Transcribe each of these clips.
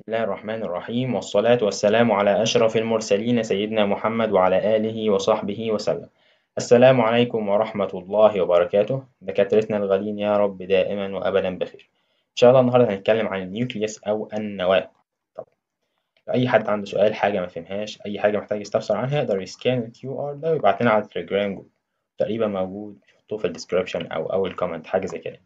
بسم الله الرحمن الرحيم والصلاة والسلام على أشرف المرسلين سيدنا محمد وعلى آله وصحبه وسلم السلام عليكم ورحمة الله وبركاته دكاترتنا الغالين يا رب دائما وأبدا بخير إن شاء الله النهاردة هنتكلم عن النيوكليس أو النواة طبعا أي حد عنده سؤال حاجة ما فهمهاش أي حاجة محتاج يستفسر عنها يقدر يسكان الكيو آر ده ويبعت على التليجرام جروب تقريبا موجود حطوه في الديسكريبشن أو أول كومنت حاجة زي كده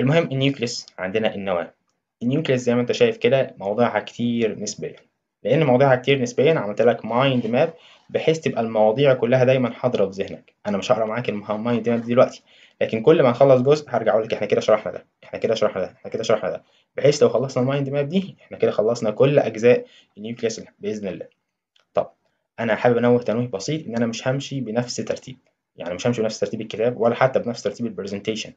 المهم النيوكليس عندنا النواة النيوكليس زي ما انت شايف كده مواضيعها كتير نسبيا لان مواضيعها كتير نسبيا عملت لك مايند ماب بحيث تبقى المواضيع كلها دايما حاضره في ذهنك انا مش هقرا معاك المايند ماب دلوقتي لكن كل ما نخلص جزء هرجع اقول لك احنا كده شرحنا ده احنا كده شرحنا ده احنا كده شرحنا ده بحيث لو خلصنا المايند ماب دي احنا كده خلصنا كل اجزاء النيوكليس باذن الله طب انا حابب انوه تنويه بسيط ان انا مش همشي بنفس ترتيب يعني مش همشي بنفس ترتيب الكتاب ولا حتى بنفس ترتيب البرزنتيشن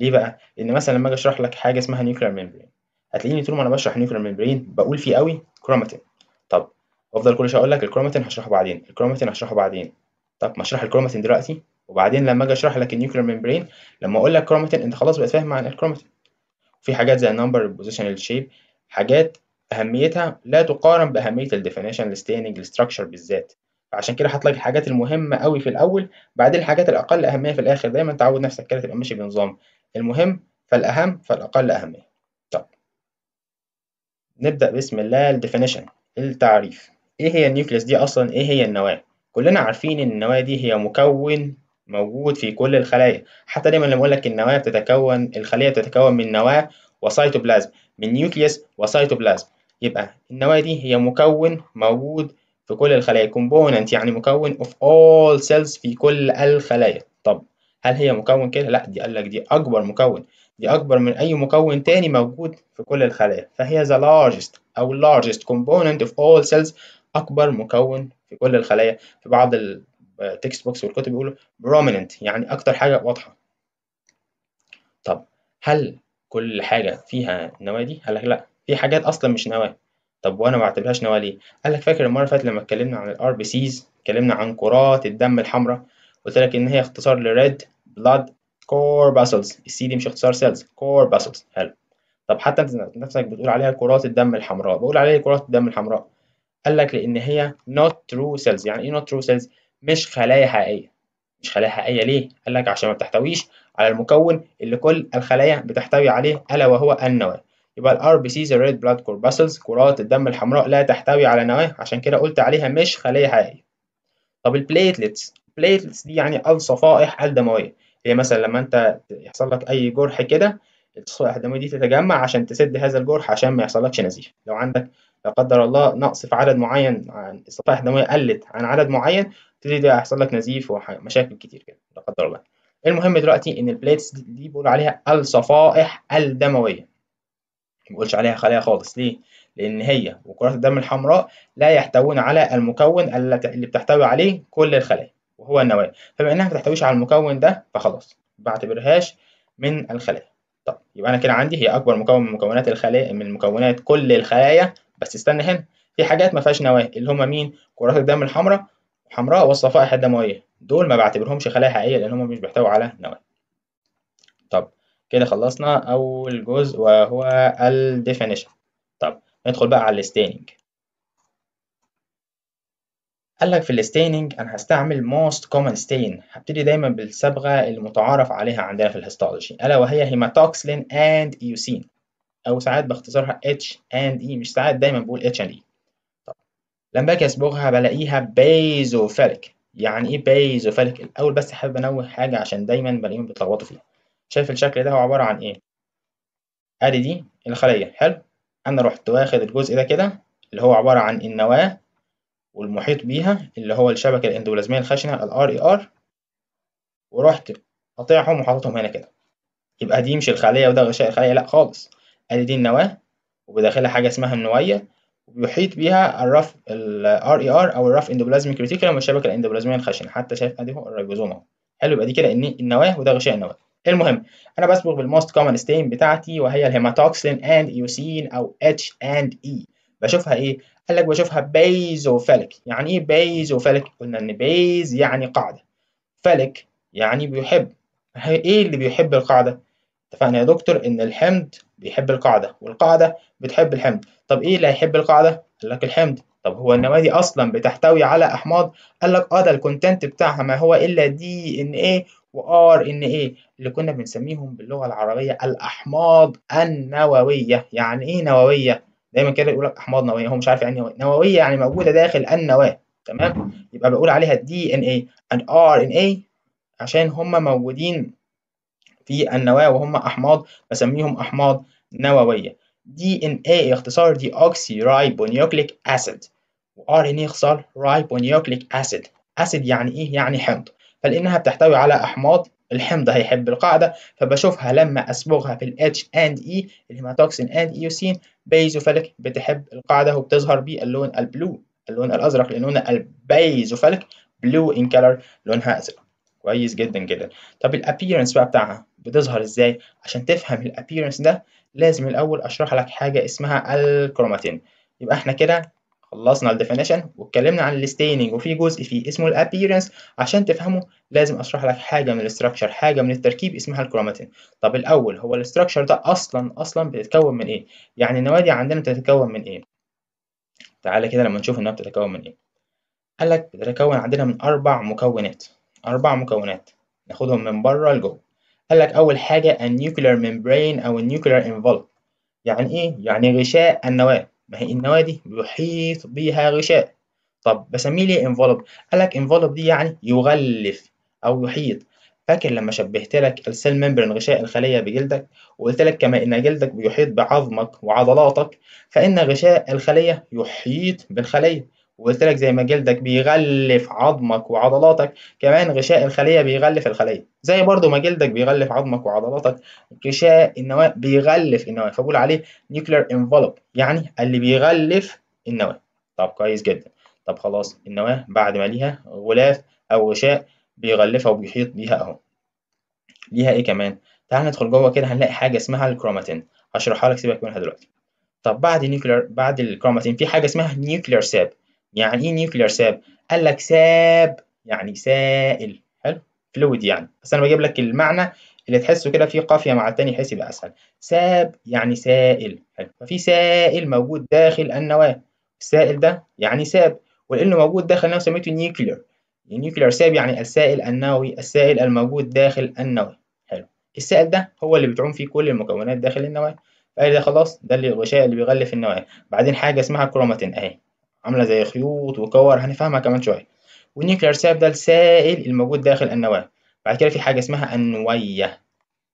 ليه بقى؟ لان مثلا لما اجي اشرح لك حاجه اسمها نيوكليير ميمبرين هتلاقيني طول ما انا بشرح نيوكلير ميمبرين بقول فيه قوي كروماتين طب افضل كل شويه اقول لك الكروماتين هشرحه بعدين الكروماتين هشرحه بعدين طب ما اشرح الكروماتين دلوقتي وبعدين لما اجي اشرح لك النيوكلير ميمبرين لما اقول لك كروماتين انت خلاص بقيت فاهم عن الكروماتين في حاجات زي النمبر البوزيشن الشيب حاجات اهميتها لا تقارن باهميه الديفينيشن الستيننج الاستراكشر بالذات فعشان كده هتلاقي الحاجات المهمه قوي في الاول بعدين الحاجات الاقل اهميه في الاخر دايما تعود نفسك كده تبقى ماشي بنظام المهم فالاهم فالاقل اهميه نبدأ بسم الله الديفينيشن التعريف إيه هي النيوكليس دي أصلا إيه هي النواة كلنا عارفين إن النواة دي هي مكون موجود في كل الخلايا حتى دايما لما أقول لك النواة بتتكون الخلية بتتكون من نواة وسيتوبلازم من نيوكليس وسيتوبلازم يبقى النواة دي هي مكون موجود في كل الخلايا كومبوننت يعني مكون of all cells في كل الخلايا طب هل هي مكون كده؟ لا دي قال لك دي أكبر مكون دي أكبر من أي مكون تاني موجود في كل الخلايا فهي the largest أو largest component of all cells أكبر مكون في كل الخلايا في بعض التكست بوكس والكتب بيقولوا prominent يعني أكتر حاجة واضحة طب هل كل حاجة فيها دي؟ قال لك لأ في حاجات أصلا مش نواه طب وأنا ما بعتبرهاش نواه ليه؟ قال لك فاكر المرة اللي فاتت لما اتكلمنا عن الار بي سيز اتكلمنا عن كرات الدم الحمراء قلت لك إن هي اختصار لريد بلاد corpuscles ال السي دي مش اختصار سيلز corpuscles حلو طب حتى انت نفسك بتقول عليها كرات الدم الحمراء بقول عليها كرات الدم الحمراء قال لك لان هي not true cells يعني ايه not true cells مش خلايا حقيقيه مش خلايا حقيقيه ليه قال لك عشان ما بتحتويش على المكون اللي كل الخلايا بتحتوي عليه الا وهو النواه يبقى ال RBCs سيز red blood corpuscles كرات الدم الحمراء لا تحتوي على نواه عشان كده قلت عليها مش خلايا حقيقيه طب البليتلتس البليتلتس دي يعني الصفائح الدمويه هي مثلا لما انت يحصل لك اي جرح كده الصفائح الدمويه دي تتجمع عشان تسد هذا الجرح عشان ما يحصلكش نزيف لو عندك لا قدر الله نقص في عدد معين عن الصفائح الدمويه قلت عن عدد معين تبتدي يحصل لك نزيف ومشاكل كتير كده لا قدر الله المهم دلوقتي ان البليتس دي بيقول عليها الصفائح الدمويه ما بيقولش عليها خلايا خالص ليه لان هي وكرات الدم الحمراء لا يحتوون على المكون اللي بتحتوي عليه كل الخلايا وهو النواة فبما إنها ما بتحتويش على المكون ده فخلاص بعتبرهاش من الخلايا طب يبقى أنا كده عندي هي أكبر مكون من مكونات الخلايا من مكونات كل الخلايا بس استنى هنا في حاجات ما فيهاش نواة اللي هما مين كرات الدم الحمراء حمراء والصفائح الدموية دول ما بعتبرهمش خلايا حقيقية لأن هما مش بيحتووا على نواة طب كده خلصنا أول جزء وهو الديفينيشن definition طب ندخل بقى على الستيننج قال لك في الستيننج انا هستعمل most common stain هبتدي دايما بالصبغه المتعارف عليها عندنا في الهيستولوجي الا وهي هيماتوكسلين اند ايوسين او ساعات باختصارها اتش اند اي مش ساعات دايما بقول اتش اند اي طب لما باجي اصبغها بلاقيها بيزوفاليك يعني ايه بيزوفاليك الاول بس حابب انوه حاجه عشان دايما بلاقيهم بيتلخبطوا فيها شايف الشكل ده هو عباره عن ايه ادي دي الخليه حلو انا رحت واخد الجزء ده كده اللي هو عباره عن النواه والمحيط بيها اللي هو الشبكة الإندوبلازمية الخشنة ال RER e ورحت قاطعهم وحاططهم هنا كده يبقى دي مش الخلية وده غشاء الخلية لأ خالص أدي دي النواة وبداخلها حاجة اسمها النوية وبيحيط بيها الرف ال RER e أو الرف إندوبلازميك ريتيكولم والشبكة الإندوبلازمية الخشنة حتى شايف أدي هو الريبوزوم أهو حلو يبقى دي كده النواة وده غشاء النواة المهم انا بصبغ بالموست كومن ستين بتاعتي وهي الهيماتوكسين اند يوسين او اتش اند اي بشوفها ايه قال لك بشوفها وفلك يعني ايه وفلك قلنا ان بيز يعني قاعده فلك يعني بيحب ايه اللي بيحب القاعده اتفقنا يا دكتور ان الحمض بيحب القاعده والقاعده بتحب الحمض طب ايه اللي هيحب القاعده قال لك الحمض طب هو النواه دي اصلا بتحتوي على احماض قال لك اه ده الكونتنت بتاعها ما هو الا دي ان ايه وار ان ايه اللي كنا بنسميهم باللغه العربيه الاحماض النوويه يعني ايه نوويه دايما كده يقول لك احماض نوويه هو مش عارف يعني ايه نوويه يعني موجوده داخل النواه تمام يبقى بقول عليها دي ان اي اند ار ان اي عشان هم موجودين في النواه وهم احماض بسميهم احماض نوويه دي ان اي اختصار دي اوكسي رايبونيوكليك اسيد وار ان اي اختصار رايبونيوكليك اسيد اسيد يعني ايه يعني حمض فلانها بتحتوي على احماض الحمض هيحب القاعدة فبشوفها لما أصبغها في ال H and E الهيماتوكسين and إيوسين بيزوفيلك بتحب القاعدة وبتظهر باللون البلو اللون الأزرق لأن لون البيزوفيليك بلو إن كلر لونها أزرق كويس جدا جدا طب الابييرنس بقى بتاعها بتظهر ازاي عشان تفهم الابييرنس ده لازم الاول اشرح لك حاجه اسمها الكروماتين يبقى احنا كده خلصنا الديفينيشن واتكلمنا عن الستيننج وفي جزء فيه اسمه الابييرنس عشان تفهمه لازم اشرح لك حاجه من الاستراكشر حاجه من التركيب اسمها الكروماتين طب الاول هو الاستراكشر ده اصلا اصلا بيتكون من ايه يعني النوادي عندنا بتتكون من ايه تعالى كده لما نشوف انها بتتكون من ايه قال لك بتتكون عندنا من اربع مكونات اربع مكونات ناخدهم من بره لجوه قال لك اول حاجه النيوكلير ميمبرين او النيوكلير انفلوب يعني ايه يعني غشاء النواه ما هي النوادي يحيط بها غشاء طب بسميه ليه انفلوب قال لك دي يعني يغلف او يحيط فاكر لما شبهت لك السيل ميمبرين غشاء الخليه بجلدك وقلت لك كما ان جلدك بيحيط بعظمك وعضلاتك فان غشاء الخليه يحيط بالخليه وقلت لك زي ما جلدك بيغلف عظمك وعضلاتك كمان غشاء الخلية بيغلف الخلية زي برضو ما جلدك بيغلف عظمك وعضلاتك غشاء النواة بيغلف النواة فبقول عليه نيوكلير انفلوب يعني اللي بيغلف النواة طب كويس جدا طب خلاص النواة بعد ما ليها غلاف أو غشاء بيغلفها وبيحيط بيها أهو ليها إيه كمان؟ تعال ندخل جوه كده هنلاقي حاجة اسمها الكروماتين هشرحها لك سيبك منها دلوقتي طب بعد نيوكلير بعد الكروماتين في حاجة اسمها نيوكلير ساب يعني ايه نيوكليير ساب قال لك ساب يعني سائل حلو فلويد يعني بس انا بجيب لك المعنى اللي تحسه كده في قافيه مع التاني تحس يبقى اسهل ساب يعني سائل حلو ففي سائل موجود داخل النواه السائل ده يعني ساب ولانه موجود داخل النواه سميته نيوكليير النيوكليير ساب يعني السائل النووي السائل الموجود داخل النواه حلو السائل ده هو اللي بتعوم فيه كل المكونات داخل النواه فقال ده خلاص ده الغشاء اللي بيغلف النواه بعدين حاجه اسمها كروماتين اهي عاملة زي خيوط وكور هنفهمها يعني كمان شوية والنيوكلير ساب ده السائل الموجود داخل النواة بعد كده في حاجة اسمها النوية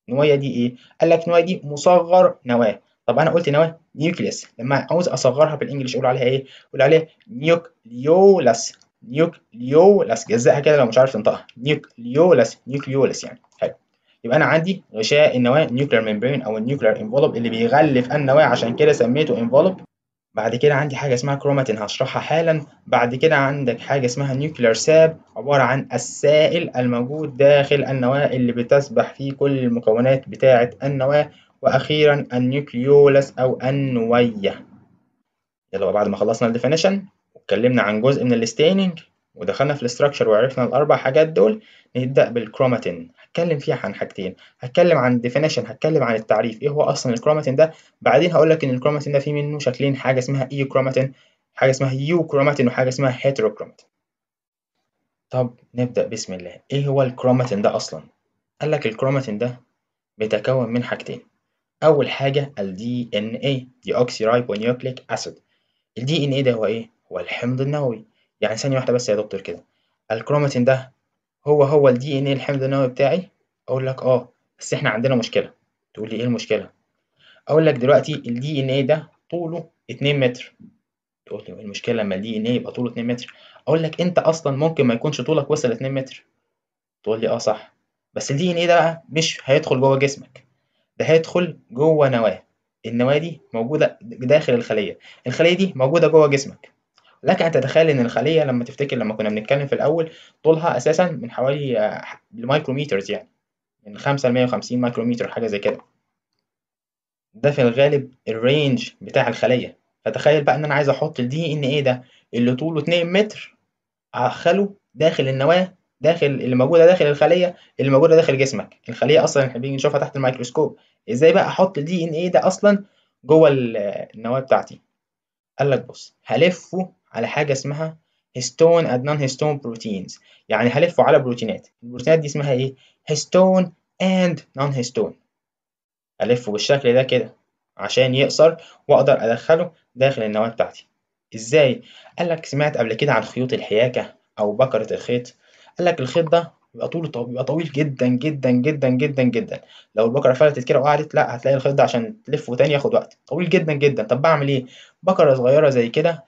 النوية دي ايه؟ قال لك نوية دي مصغر نواة طب انا قلت نواه نيوكليس لما عاوز اصغرها بالانجلش اقول عليها ايه اقول عليها نيوكليولاس نيوكليولاس جزاها كده لو مش عارف تنطقها نيوكليولاس نيوكليولاس يعني حلو يبقى انا عندي غشاء النواه نيوكلير ممبرين او النيوكلير انفولوب اللي بيغلف النواه عشان كده سميته انفولوب بعد كده عندي حاجة اسمها كروماتين هشرحها حالا بعد كده عندك حاجة اسمها نيوكلير ساب عبارة عن السائل الموجود داخل النواة اللي بتسبح فيه كل المكونات بتاعة النواة وأخيرا النيوكليولس أو النوية يلا بعد ما خلصنا الديفينيشن واتكلمنا عن جزء من الستيننج ودخلنا في الاستراكشر وعرفنا الأربع حاجات دول نبدأ بالكروماتين هتكلم فيها عن حاجتين هتكلم عن الديفينيشن هتكلم عن التعريف ايه هو اصلا الكروماتين ده بعدين هقول لك ان الكروماتين ده فيه منه شكلين حاجه اسمها اي كروماتين حاجه اسمها يو كروماتين وحاجه اسمها هيترو كروماتين طب نبدأ بسم الله ايه هو الكروماتين ده اصلا قال لك الكروماتين ده بيتكون من حاجتين اول حاجه الدي ان اي دي اوكسي رايبو اسيد الدي ان اي ده هو ايه هو الحمض النووي يعني ثانيه واحده بس يا دكتور كده الكروماتين ده هو هو الدي ان الحمض النووي بتاعي اقول لك اه بس احنا عندنا مشكله تقول لي ايه المشكله اقول لك دلوقتي الدي ان ده طوله 2 متر تقول لي إيه المشكله لما الدي ان يبقى طوله 2 متر اقول لك انت اصلا ممكن ما يكونش طولك وصل 2 متر تقول لي اه صح بس الدي ان ده بقى مش هيدخل جوه جسمك ده هيدخل جوه نواه النواه دي موجوده داخل الخليه الخليه دي موجوده جوه جسمك لك أن تتخيل إن الخلية لما تفتكر لما كنا بنتكلم في الأول طولها أساسا من حوالي آه، مايكروميترز يعني من 5 ل 150 مايكرومتر حاجة زي كده ده في الغالب الرينج بتاع الخلية فتخيل بقى إن أنا عايز أحط الدي إن إيه ده اللي طوله 2 متر أدخله داخل النواة داخل اللي موجوده داخل الخليه اللي موجوده داخل جسمك الخليه اصلا احنا بنيجي نشوفها تحت الميكروسكوب ازاي بقى احط الدي ان ايه ده اصلا جوه النواه بتاعتي قال لك بص هلفه على حاجة اسمها هيستون اند نون هيستون بروتينز يعني هلفه على بروتينات البروتينات دي اسمها ايه هيستون اند نون هيستون الفه بالشكل ده كده عشان يقصر واقدر ادخله داخل النواه بتاعتي ازاي قال لك سمعت قبل كده عن خيوط الحياكه او بكره الخيط قال لك الخيط ده بيبقى طول بيبقى طويل جدا جدا جدا جدا جدا لو البكره فلتت كده وقعدت لا هتلاقي الخيط ده عشان تلفه تاني ياخد وقت طويل جدا جدا طب بعمل ايه بكره صغيره زي كده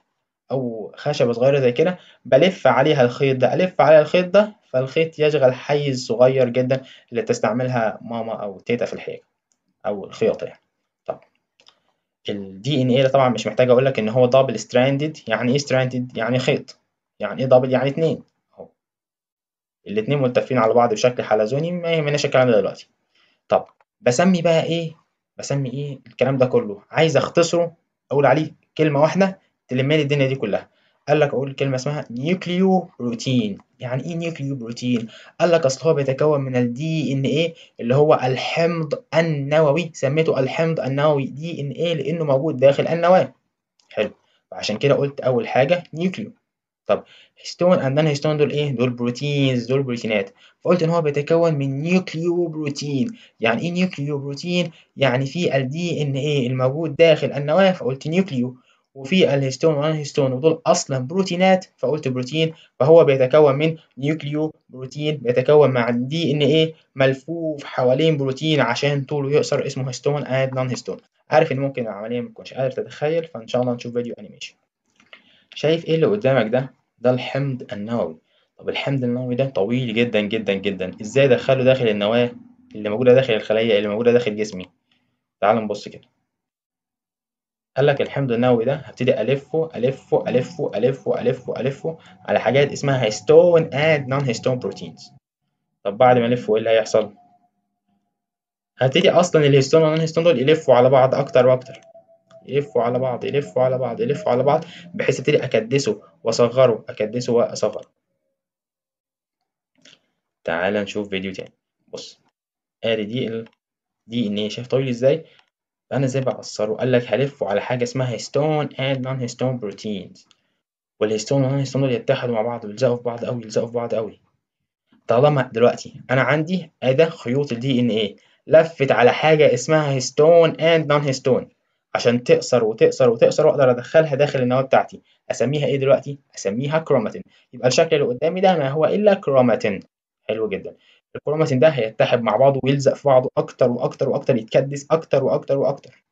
أو خشبة صغيرة زي كده بلف عليها الخيط ده ألف على الخيط ده فالخيط يشغل حيز صغير جدا اللي تستعملها ماما أو تيتا في الحياة أو الخياطة يعني طب ال DNA ده طبعا مش محتاج أقول لك إن هو دبل ستراندد يعني إيه ستراندد يعني خيط يعني إيه دبل يعني اتنين أهو الاتنين ملتفين على بعض بشكل حلزوني ما يهمناش الكلام ده دلوقتي طب بسمي بقى إيه بسمي إيه الكلام ده كله عايز أختصره أقول عليه كلمة واحدة تلم لي الدنيا دي كلها قال لك اقول كلمه اسمها نيوكليو بروتين يعني ايه نيوكليو بروتين قال لك اصل هو بيتكون من الدي ان ايه اللي هو الحمض النووي سميته الحمض النووي دي ان ايه لانه موجود داخل النواه حلو فعشان كده قلت اول حاجه نيوكليو طب هيستون اندان هيستون دول ايه دول بروتينز دول بروتينات فقلت ان هو بيتكون من نيوكليو بروتين يعني ايه نيوكليو بروتين يعني في الدي ان ايه الموجود داخل النواه فقلت نيوكليو وفي الهيستون هيستون ودول اصلا بروتينات فقلت بروتين فهو بيتكون من نيوكليو بروتين بيتكون مع الدي ان ايه ملفوف حوالين بروتين عشان طوله يقصر اسمه هيستون اند نون هيستون عارف ان ممكن العمليه ما تكونش قادر تتخيل فان شاء الله نشوف فيديو انيميشن شايف ايه اللي قدامك ده ده الحمض النووي طب الحمض النووي ده طويل جدا جدا جدا ازاي ادخله داخل النواه اللي موجوده داخل الخليه اللي موجوده داخل جسمي تعال نبص كده قال لك الحمض النووي ده هبتدي الفه الفه الفه الفه الفه الفه على حاجات اسمها هيستون اند نون هيستون بروتينز طب بعد ما الفه ايه اللي هيحصل هبتدي اصلا الهيستون والنون هيستون دول يلفوا على بعض اكتر واكتر يلفوا على بعض يلفوا على بعض يلفوا على بعض بحيث ابتدي اكدسه واصغره اكدسه واصغره تعال نشوف فيديو تاني بص ادي دي ال دي ان ايه شايف طويل ازاي فأنا إزاي بعصره؟ قال لك هلفه على حاجة اسمها هيستون أند نون هيستون بروتينز والهيستون والنون هيستون دول يتحدوا مع بعض ويلزقوا في بعض أوي يلزقوا في بعض أوي طالما دلوقتي أنا عندي أداة خيوط ال DNA لفت على حاجة اسمها هيستون أند نون هيستون عشان تقصر وتقصر وتقصر واقدر ادخلها داخل النواه بتاعتي اسميها ايه دلوقتي اسميها كروماتين يبقى الشكل اللي قدامي ده ما هو الا كروماتين حلو جدا الكروماتين ده هيتحد مع بعضه ويلزق في بعضه اكتر واكتر واكتر يتكدس اكتر واكتر واكتر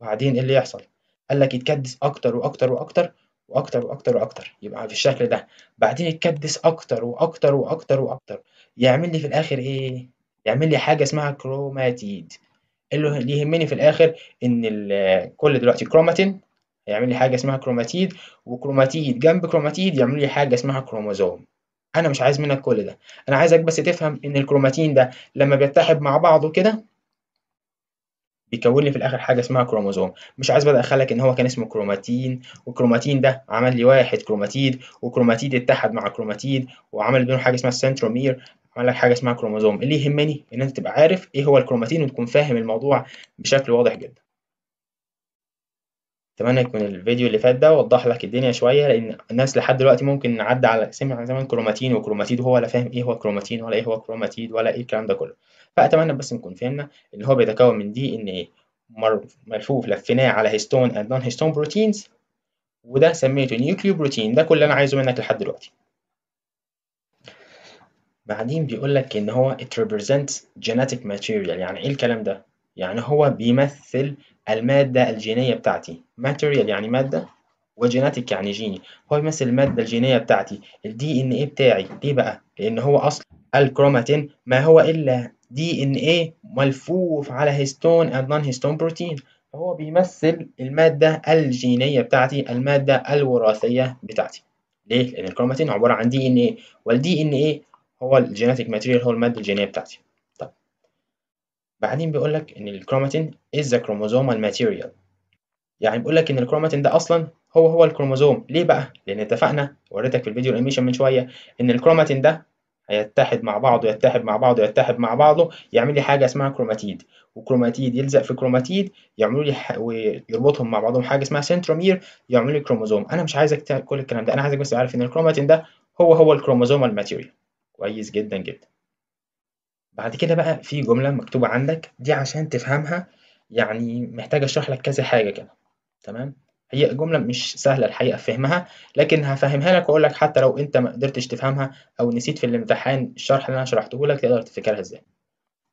وبعدين ايه اللي يحصل قال لك يتكدس اكتر واكتر واكتر واكتر واكتر واكتر يبقى في الشكل ده بعدين يتكدس اكتر واكتر واكتر واكتر يعمل لي في الاخر ايه يعمل لي حاجه اسمها كروماتيد اللي يهمني في الاخر ان كل دلوقتي كروماتين هيعمل لي حاجه اسمها كروماتيد وكروماتيد جنب كروماتيد يعمل لي حاجه اسمها كروموزوم انا مش عايز منك كل ده انا عايزك بس تفهم ان الكروماتين ده لما بيتحد مع بعضه كده بيكون لي في الاخر حاجه اسمها كروموزوم مش عايز بقى ادخلك ان هو كان اسمه كروماتين والكروماتين ده عمل لي واحد كروماتيد وكروماتيد اتحد مع كروماتيد وعمل بينه حاجه اسمها السنترومير عمل لك حاجه اسمها كروموزوم اللي يهمني ان انت تبقى عارف ايه هو الكروماتين وتكون فاهم الموضوع بشكل واضح جدا اتمنى يكون الفيديو اللي فات ده وضح لك الدنيا شويه لان الناس لحد دلوقتي ممكن نعدي على سمع زمان كروماتين وكروماتيد وهو ولا فاهم ايه هو كروماتين ولا ايه هو كروماتيد ولا ايه الكلام ده كله فاتمنى بس نكون فهمنا ان هو بيتكون من دي ان ايه ملفوف لفيناه على هيستون اند نون هيستون بروتينز وده سميته نيوكليو بروتين ده كل اللي انا عايزه منك لحد دلوقتي بعدين بيقول لك ان هو it represents genetic material يعني ايه الكلام ده يعني هو بيمثل المادة الجينية بتاعتي material يعني مادة وجيناتيك يعني جيني هو يمثل المادة الجينية بتاعتي ال DNA بتاعي ليه بقى؟ لأن هو أصل الكروماتين ما هو إلا DNA ملفوف على هيستون اند نون هيستون بروتين فهو بيمثل المادة الجينية بتاعتي المادة الوراثية بتاعتي ليه؟ لأن الكروماتين عبارة عن DNA وال DNA هو الجيناتيك ماتيريال هو المادة الجينية بتاعتي بعدين بيقول لك إن الكروماتين is the chromosomal material يعني بيقول لك إن الكروماتين ده أصلا هو هو الكروموزوم ليه بقى؟ لأن اتفقنا وريتك في الفيديو الأنيميشن من شوية إن الكروماتين ده هيتحد مع بعضه يتحد مع بعضه يتحد مع بعضه يعمل لي حاجه اسمها كروماتيد وكروماتيد يلزق في كروماتيد يعملوا لي ح... ويربطهم مع بعضهم حاجه اسمها سنترومير يعمل لي كروموزوم انا مش عايزك كل الكلام ده انا عايزك بس عارف ان الكروماتين ده هو هو الكروموزومال ماتيريال كويس جدا جدا بعد كده بقى في جملة مكتوبة عندك دي عشان تفهمها يعني محتاج أشرح لك كذا حاجة كده تمام هي جملة مش سهلة الحقيقة فهمها لكن هفهمها لك وأقول لك حتى لو أنت ما قدرتش تفهمها أو نسيت في الامتحان الشرح اللي أنا شرحته لك تقدر تفتكرها إزاي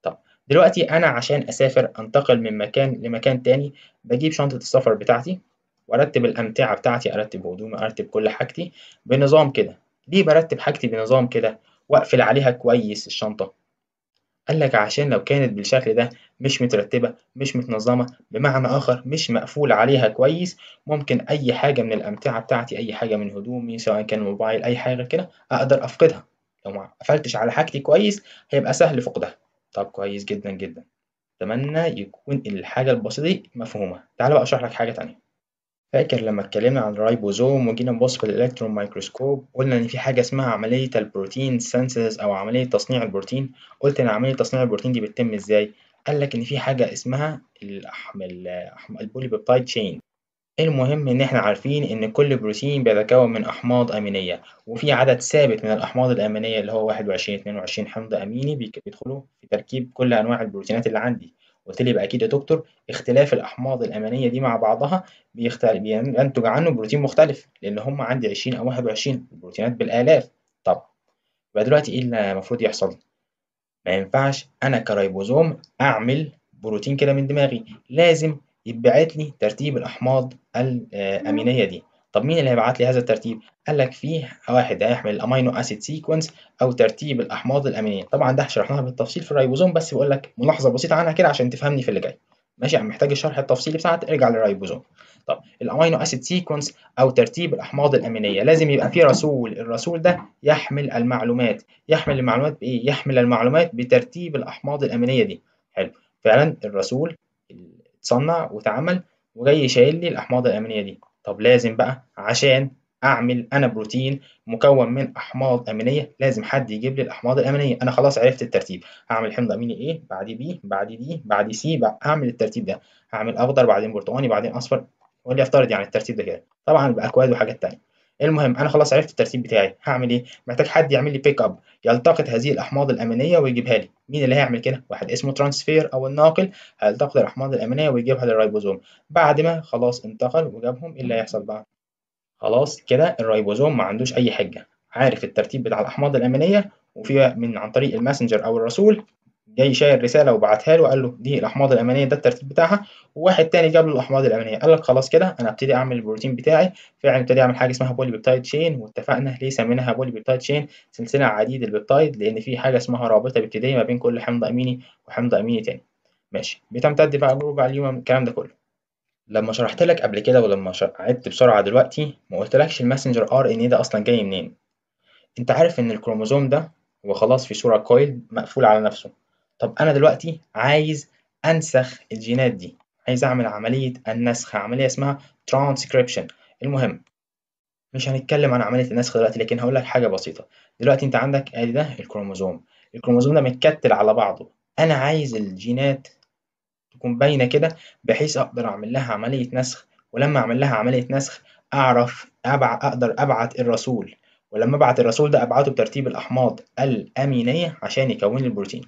طب دلوقتي أنا عشان أسافر أنتقل من مكان لمكان تاني بجيب شنطة السفر بتاعتي وأرتب الأمتعة بتاعتي أرتب هدومي أرتب كل حاجتي بنظام كده ليه برتب حاجتي بنظام كده وأقفل عليها كويس الشنطة قال لك عشان لو كانت بالشكل ده مش مترتبة مش متنظمة بمعنى آخر مش مقفول عليها كويس ممكن أي حاجة من الأمتعة بتاعتي أي حاجة من هدومي سواء كان موبايل أي حاجة كده أقدر أفقدها لو ما قفلتش على حاجتي كويس هيبقى سهل فقدها طب كويس جدا جدا أتمنى يكون الحاجة البسيطة دي مفهومة تعال بقى أشرح لك حاجة تانية فاكر لما اتكلمنا عن الريبوزوم وجينا نبص في الالكترون مايكروسكوب قلنا إن في حاجة اسمها عملية البروتين سينثيسيس أو عملية تصنيع البروتين قلت إن عملية تصنيع البروتين دي بتتم إزاي؟ قال لك إن في حاجة اسمها البوليبيبتايد تشين المهم إن إحنا عارفين إن كل بروتين بيتكون من أحماض أمينية وفي عدد ثابت من الأحماض الأمينية اللي هو 21 22 حمض أميني بيدخلوا في تركيب كل أنواع البروتينات اللي عندي قلت لي يبقى اكيد يا دكتور اختلاف الاحماض الامينيه دي مع بعضها بيختلف بينتج يعني عنه بروتين مختلف لان هم عندي 20 او 21 البروتينات بالالاف طب يبقى دلوقتي ايه اللي المفروض يحصل ما ينفعش انا كريبوزوم اعمل بروتين كده من دماغي لازم يتبعت لي ترتيب الاحماض آه، الامينيه دي طب مين اللي هيبعت لي هذا الترتيب قال لك فيه واحد هيحمل الامينو اسيد سيكونس او ترتيب الاحماض الامينيه طبعا ده شرحناها بالتفصيل في الريبوزوم بس بقول لك ملاحظه بسيطه عنها كده عشان تفهمني في اللي جاي ماشي عم يعني محتاج الشرح التفصيلي بتاعك ارجع للريبوزوم طب الامينو اسيد سيكونس او ترتيب الاحماض الامينيه لازم يبقى فيه رسول الرسول ده يحمل المعلومات يحمل المعلومات بايه يحمل المعلومات بترتيب الاحماض الامينيه دي حلو فعلا الرسول اتصنع واتعمل وجاي شايل لي الاحماض الامينيه دي طب لازم بقى عشان اعمل انا بروتين مكون من احماض امينيه لازم حد يجيب لي الاحماض الامينيه انا خلاص عرفت الترتيب هعمل حمض اميني ايه بعد بي بعد دي بعد سي هعمل الترتيب ده هعمل اخضر بعدين برتقاني بعدين اصفر وليفترض يعني الترتيب ده كده طبعا باكواد وحاجات تانية المهم انا خلاص عرفت الترتيب بتاعي هعمل ايه محتاج حد يعمل لي بيك اب يلتقط هذه الاحماض الامينيه ويجيبها لي مين اللي هيعمل كده واحد اسمه ترانسفير او الناقل هيلتقط الاحماض الامينيه ويجيبها للريبوزوم بعد ما خلاص انتقل وجابهم ايه اللي هيحصل بقى خلاص كده الريبوزوم ما عندوش اي حجه عارف الترتيب بتاع الاحماض الامينيه وفيها من عن طريق الماسنجر او الرسول جاي شايل رساله وبعتها له وقال له دي الاحماض الامينيه ده الترتيب بتاعها وواحد تاني جاب له الاحماض الامينيه قال لك خلاص كده انا ابتدي اعمل البروتين بتاعي فعلا ابتدي اعمل حاجه اسمها بولي بيبتايد شين واتفقنا ليه سميناها بولي بيبتايد شين سلسله عديد البيبتايد لان في حاجه اسمها رابطه ابتدائيه ما بين كل حمض اميني وحمض اميني تاني ماشي بتمتد بقى جروب اليوم الكلام ده كله لما شرحت لك قبل كده ولما عدت بسرعه دلوقتي ما قلتلكش الماسنجر ار ان ايه ده اصلا جاي منين انت عارف ان الكروموزوم ده هو خلاص في صوره كويل مقفول على نفسه طب أنا دلوقتي عايز أنسخ الجينات دي عايز أعمل عملية النسخ عملية اسمها ترانسكريبشن المهم مش هنتكلم عن عملية النسخ دلوقتي لكن هقول لك حاجة بسيطة دلوقتي أنت عندك آدي ده الكروموزوم الكروموزوم ده متكتل على بعضه أنا عايز الجينات تكون باينة كده بحيث أقدر أعمل لها عملية نسخ ولما أعمل لها عملية نسخ أعرف أبع... أقدر أبعت الرسول ولما أبعت الرسول ده أبعته بترتيب الأحماض الأمينية عشان يكون البروتين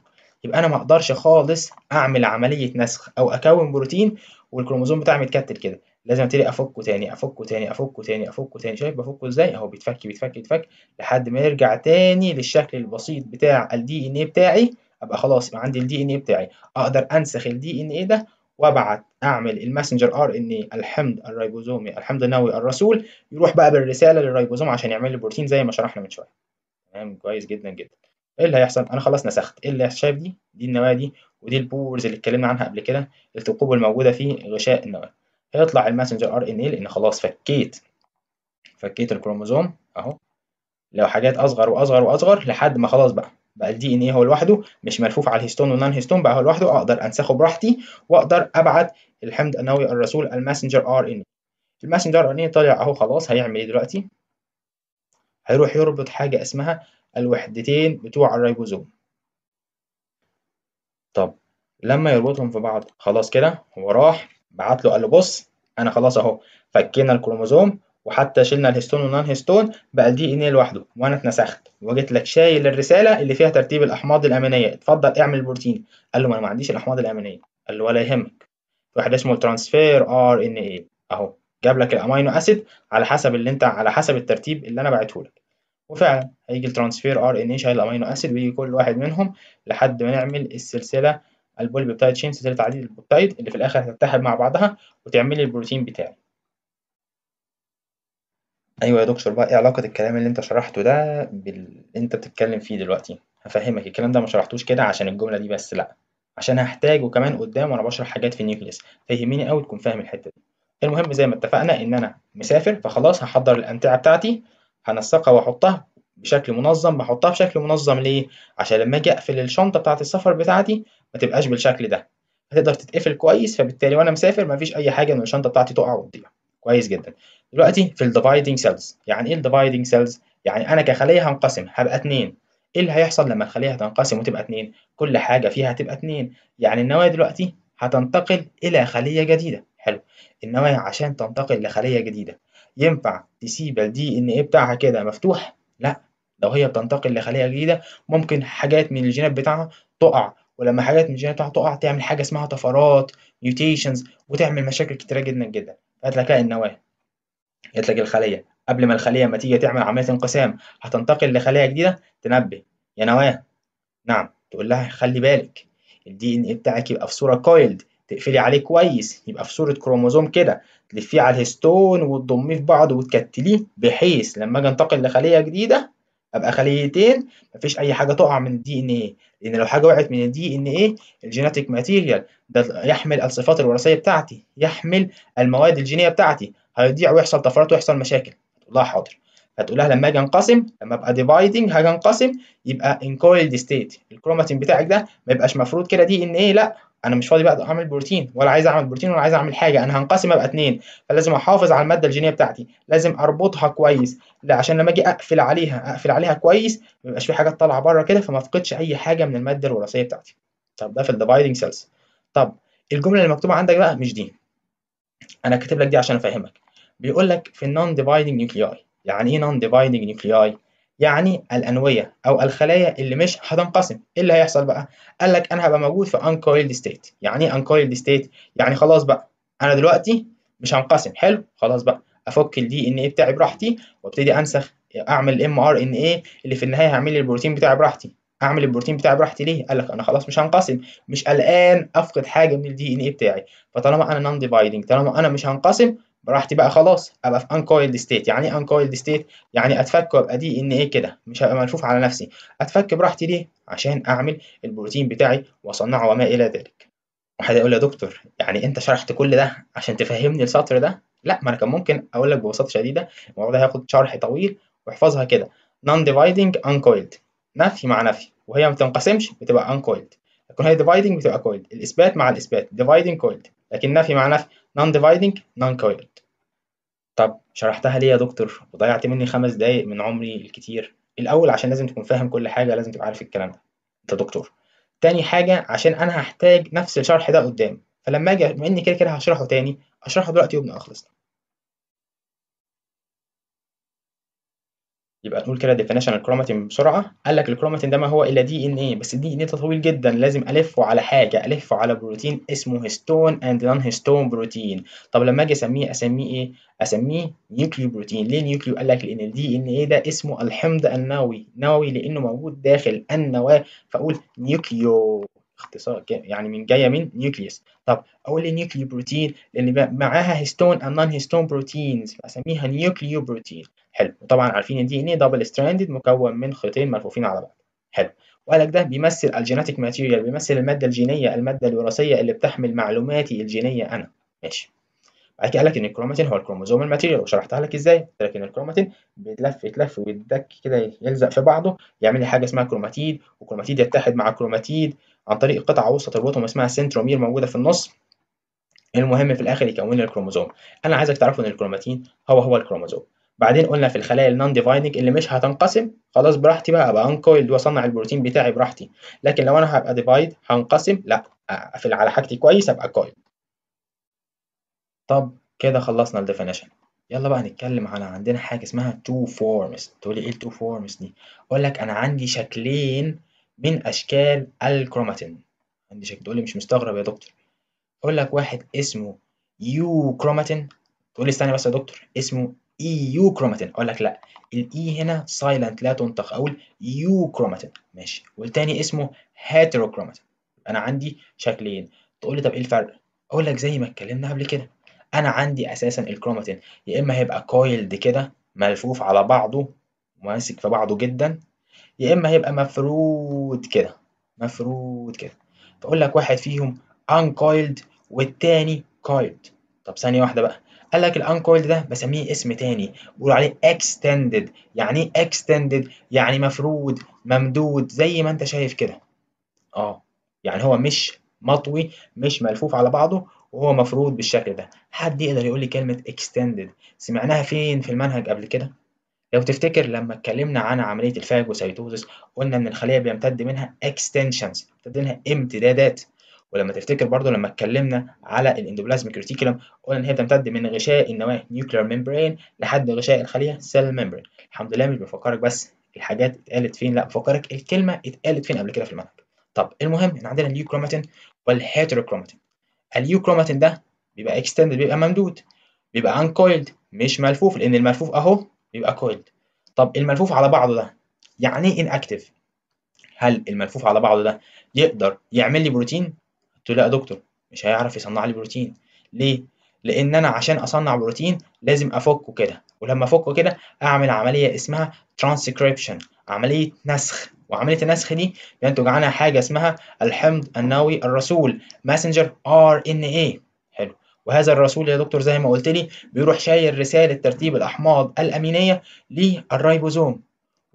يبقى انا ما اقدرش خالص اعمل عمليه نسخ او اكون بروتين والكروموزوم بتاعي متكتل كده لازم ابتدي افكه تاني افكه تاني افكه تاني افكه تاني شايف بفكه ازاي اهو بيتفك بيتفك بيتفك لحد ما يرجع تاني للشكل البسيط بتاع الدي ان ايه بتاعي ابقى خلاص يبقى عندي الدي ان ايه بتاعي اقدر انسخ الدي ان ايه ده وابعت اعمل الماسنجر ار ان ايه الحمض الريبوزومي الحمض النووي الرسول يروح بقى بالرساله للريبوزوم عشان يعمل لي بروتين زي ما شرحنا من شويه تمام كويس جدا جدا ايه اللي هيحصل انا خلاص نسخت ايه اللي شايف دي دي النواه دي ودي البورز اللي اتكلمنا عنها قبل كده الثقوب الموجوده في غشاء النواه هيطلع الماسنجر ار ان اي لان خلاص فكيت فكيت الكروموزوم اهو لو حاجات اصغر واصغر واصغر لحد ما خلاص بقى بقى الدي ان اي هو لوحده مش ملفوف على الهيستون والنان هيستون بقى هو لوحده اقدر انسخه براحتي واقدر ابعت الحمض النووي الرسول الماسنجر ار ان اي الماسنجر ار ان اي طالع اهو خلاص هيعمل ايه دلوقتي هيروح يربط حاجه اسمها الوحدتين بتوع الريبوزوم طب لما يربطهم في بعض خلاص كده هو راح بعت له قال له بص انا خلاص اهو فكينا الكروموزوم وحتى شلنا الهستون والنان هستون بقى الدي ان ايه لوحده وانا اتنسخت وجيت لك شايل الرساله اللي فيها ترتيب الاحماض الامينيه اتفضل اعمل البروتين قال له ما انا ما عنديش الاحماض الامينيه قال له ولا يهمك واحد اسمه ترانسفير ار ان ايه اهو جاب لك الامينو اسيد على حسب اللي انت على حسب الترتيب اللي انا بعته لك وفعلا هيجي الترانسفير ار ان اي شايل امينو اسيد ويجي كل واحد منهم لحد ما نعمل السلسله البولي بيبتايد شين سلسله عديد البيبتايد اللي في الاخر هتتحد مع بعضها وتعمل لي البروتين بتاعي ايوه يا دكتور بقى ايه علاقه الكلام اللي انت شرحته ده باللي انت بتتكلم فيه دلوقتي هفهمك الكلام ده ما شرحتوش كده عشان الجمله دي بس لا عشان هحتاجه كمان قدام وانا بشرح حاجات في النيوكليس فهميني قوي تكون فاهم الحته دي المهم زي ما اتفقنا ان انا مسافر فخلاص هحضر الامتعه بتاعتي هنسقها واحطها بشكل منظم بحطها بشكل منظم ليه عشان لما اجي اقفل الشنطه بتاعه السفر بتاعتي ما تبقاش بالشكل ده هتقدر تتقفل كويس فبالتالي وانا مسافر ما فيش اي حاجه ان الشنطه بتاعتي تقع وتضيع كويس جدا دلوقتي في الديفايدنج سيلز يعني ايه الديفايدنج سيلز يعني انا كخليه هنقسم هبقى اتنين ايه اللي هيحصل لما الخليه هتنقسم وتبقى اتنين كل حاجه فيها هتبقى اتنين يعني النواه دلوقتي هتنتقل الى خليه جديده حلو النواه عشان تنتقل لخليه جديده ينفع تسيب الدي ان ايه بتاعها كده مفتوح لا لو هي بتنتقل لخلية جديدة ممكن حاجات من الجينات بتاعها تقع ولما حاجات من الجينات بتاعها تقع تعمل حاجة اسمها طفرات ميوتيشنز وتعمل مشاكل كتيرة جدا جدا هتلاقي النواة هتلاقي الخلية قبل ما الخلية ما تيجي تعمل عملية انقسام هتنتقل لخلية جديدة تنبه يا نواة نعم تقول لها خلي بالك الدي ان ايه بتاعك يبقى في صورة كويلد تقفلي عليه كويس يبقى في صورة كروموزوم كده تلفيه على الهستون وتضميه في بعض وتكتليه بحيث لما اجي انتقل لخليه جديده ابقى خليتين مفيش اي حاجه تقع من الدي ان ايه لان لو حاجه وقعت من الدي ان ايه الجيناتيك ماتيريال ده يحمل الصفات الوراثيه بتاعتي يحمل المواد الجينيه بتاعتي هيضيع ويحصل طفرات ويحصل مشاكل الله لها حاضر هتقول لها لما اجي انقسم لما ابقى ديفايدنج هاجي انقسم يبقى انكويلد ستيت الكروماتين بتاعك ده ما يبقاش مفروض كده دي ان ايه لا انا مش فاضي بقى اعمل بروتين ولا عايز اعمل بروتين ولا عايز اعمل حاجه انا هنقسم ابقى اتنين فلازم احافظ على الماده الجينيه بتاعتي لازم اربطها كويس لا عشان لما اجي اقفل عليها اقفل عليها كويس ما يبقاش في حاجات طالعه بره كده فما افقدش اي حاجه من الماده الوراثيه بتاعتي طب ده في الديفايدنج سيلز طب الجمله اللي مكتوبه عندك بقى مش دي انا كاتب لك دي عشان افهمك بيقول لك في النون ديفايدنج نيوكلياي يعني ايه نون ديفايدنج نيوكلياي يعني الانويه او الخلايا اللي مش هتنقسم ايه اللي هيحصل بقى قال لك انا هبقى موجود في انكويلد ستيت يعني ايه انكويلد ستيت يعني خلاص بقى انا دلوقتي مش هنقسم حلو خلاص بقى افك الدي ان ايه بتاعي براحتي وابتدي انسخ اعمل الام ار ان ايه اللي في النهايه هيعمل لي البروتين بتاعي براحتي اعمل البروتين بتاعي براحتي ليه قال لك انا خلاص مش هنقسم مش قلقان افقد حاجه من الدي ان ايه بتاعي فطالما انا نون ديفايدنج طالما انا مش هنقسم براحتي بقى خلاص ابقى في انكويلد ستيت يعني ايه انكويلد ستيت يعني اتفك وابقى دي ان ايه كده مش هبقى ملفوف على نفسي اتفك براحتي ليه عشان اعمل البروتين بتاعي واصنعه وما الى ذلك واحد يقول يا دكتور يعني انت شرحت كل ده عشان تفهمني السطر ده لا ما انا كان ممكن اقول لك ببساطه شديده الموضوع ده هياخد شرح طويل واحفظها كده non dividing uncoiled نفي مع نفي وهي ما بتنقسمش بتبقى uncoiled لكن هي dividing بتبقى coiled الإثبات مع الإثبات dividing coiled لكن نفي مع نفي نون ديفايدنج نون coiled طب شرحتها ليه يا دكتور وضيعت مني خمس دقايق من عمري الكتير الاول عشان لازم تكون فاهم كل حاجه لازم تبقى عارف الكلام ده انت دكتور تاني حاجه عشان انا هحتاج نفس الشرح ده قدام فلما اجي بما اني كده كده هشرحه تاني اشرحه دلوقتي وبنخلص يبقى نقول كده ديفينيشن الكروماتين بسرعه قال لك الكروماتين ده ما هو الا دي ان ايه بس دي ان ايه طويل جدا لازم الفه على حاجه الفه على بروتين اسمه هيستون اند نون هيستون بروتين طب لما اجي اسميه اسميه ايه اسميه نيوكليو بروتين ليه نيوكليو قال لك لان الدي ان ايه ده اسمه الحمض النووي نووي لانه موجود داخل النواه فاقول نيوكليو اختصار يعني من جايه من نيوكليوس طب اقول لي نيوكليو بروتين لان معاها هيستون اند نون هيستون بروتينز فاسميها نيوكليو بروتين حلو طبعا عارفين ان دي ان ايه دبل ستراندد مكون من خيطين ملفوفين على بعض حلو وقال لك ده بيمثل الجيناتيك ماتيريال بيمثل الماده الجينيه الماده الوراثيه اللي بتحمل معلوماتي الجينيه انا ماشي بعد كده قال لك ان الكروماتين هو الكروموزوم الماتيريال وشرحتها لك ازاي قلت لك ان الكروماتين بيتلف يتلف ويتدك كده يلزق في بعضه يعمل لي حاجه اسمها كروماتيد والكروماتيد يتحد مع الكروماتيد عن طريق قطعه وسط تربطهم اسمها سنترومير موجوده في النص المهم في الاخر يكون لي الكروموزوم انا عايزك تعرفوا ان الكروماتين هو هو الكروموزوم بعدين قلنا في الخلايا النون ديفايدنج اللي مش هتنقسم خلاص براحتي بقى ابقى انكويلد واصنع البروتين بتاعي براحتي لكن لو انا هبقى ديفايد هنقسم لا اقفل على حاجتي كويس ابقى كويلد طب كده خلصنا الديفينيشن يلا بقى نتكلم على عندنا حاجه اسمها تو فورمز تقولي ايه التو فورمز دي اقول لك انا عندي شكلين من اشكال الكروماتين عندي شكل تقولي مش مستغرب يا دكتور اقول لك واحد اسمه يو كروماتين تقولي استنى بس يا دكتور اسمه ايو e كروماتين اقول لك لا الاي e هنا سايلنت لا تنطق اقول يو كروماتين ماشي والتاني اسمه هيتروكروماتين انا عندي شكلين تقول لي طب ايه الفرق اقول لك زي ما اتكلمنا قبل كده انا عندي اساسا الكروماتين يا اما هيبقى كويلد كده ملفوف على بعضه ماسك في بعضه جدا يا اما هيبقى مفرود كده مفرود كده فاقول لك واحد فيهم انكويلد والتاني كويلد طب ثانيه واحده بقى قال لك الانكويلد ده بسميه اسم تاني بيقولوا عليه اكستندد يعني ايه اكستندد يعني مفرود ممدود زي ما انت شايف كده اه يعني هو مش مطوي مش ملفوف على بعضه وهو مفرود بالشكل ده حد يقدر يقول لي كلمه اكستندد سمعناها فين في المنهج قبل كده لو تفتكر لما اتكلمنا عن عمليه الفاجوسيتوزس قلنا ان الخليه بيمتد منها اكستنشنز بيمتد منها امتدادات ولما تفتكر برضو لما اتكلمنا على الاندوبلازميك ريتيكولم قلنا ان هي بتمتد من غشاء النواه نيوكلير ميمبرين لحد غشاء الخليه سيل ميمبرين الحمد لله مش بفكرك بس الحاجات اتقالت فين لا بفكرك الكلمه اتقالت فين قبل كده في المنهج طب المهم ان عندنا النيوكروماتين والهيتروكروماتين النيوكروماتين ده بيبقى اكستندد بيبقى ممدود بيبقى انكويلد مش ملفوف لان الملفوف اهو بيبقى كويلد طب الملفوف على بعضه ده يعني ايه ان اكتف هل الملفوف على بعضه ده يقدر يعمل لي بروتين قلت له لا يا دكتور مش هيعرف يصنع لي بروتين ليه لان انا عشان اصنع بروتين لازم افكه كده ولما افكه كده اعمل عمليه اسمها ترانسكريبشن عمليه نسخ وعمليه النسخ دي بينتج عنها حاجه اسمها الحمض النووي الرسول ماسنجر ار ان اي حلو وهذا الرسول يا دكتور زي ما قلت لي بيروح شايل رساله ترتيب الاحماض الامينيه للريبوزوم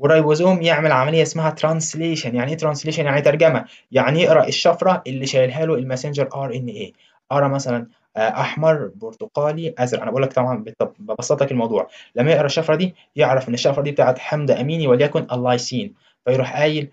والريبوزوم يعمل عمليه اسمها ترانسليشن يعني ايه ترانسليشن يعني ترجمه يعني يقرا الشفره اللي شايلها له الماسنجر ار ان اي ارى مثلا آه، احمر برتقالي ازرق انا بقول لك طبعا ببسط لك الموضوع لما يقرا الشفره دي يعرف ان الشفره دي بتاعت حمض اميني وليكن اللايسين فيروح قايل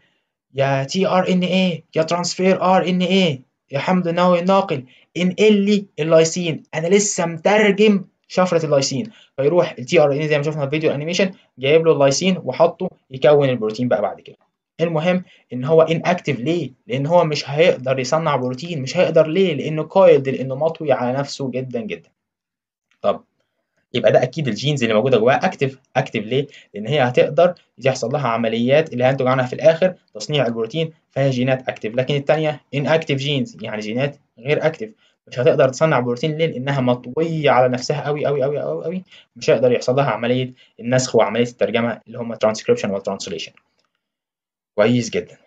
يا تي ار ان اي يا ترانسفير ار ان اي يا حمض نووي ناقل انقل لي اللايسين انا لسه مترجم شفره اللايسين فيروح التي ار ان زي ما شفنا في فيديو الانيميشن جايب له اللايسين وحطه يكون البروتين بقى بعد كده المهم ان هو ان اكتف ليه لان هو مش هيقدر يصنع بروتين مش هيقدر ليه لانه قايد لانه مطوي على نفسه جدا جدا طب يبقى ده اكيد الجينز اللي موجوده جواها اكتف اكتف ليه لان هي هتقدر يحصل لها عمليات اللي هينتج عنها في الاخر تصنيع البروتين فهي جينات اكتف لكن الثانيه ان اكتف جينز يعني جينات غير اكتف مش هتقدر تصنع بروتين ليه لانها مطويه على نفسها قوي قوي قوي قوي قوي مش هيقدر يحصل لها عمليه النسخ وعمليه الترجمه اللي هم ترانسكريبشن والترانسليشن كويس جدا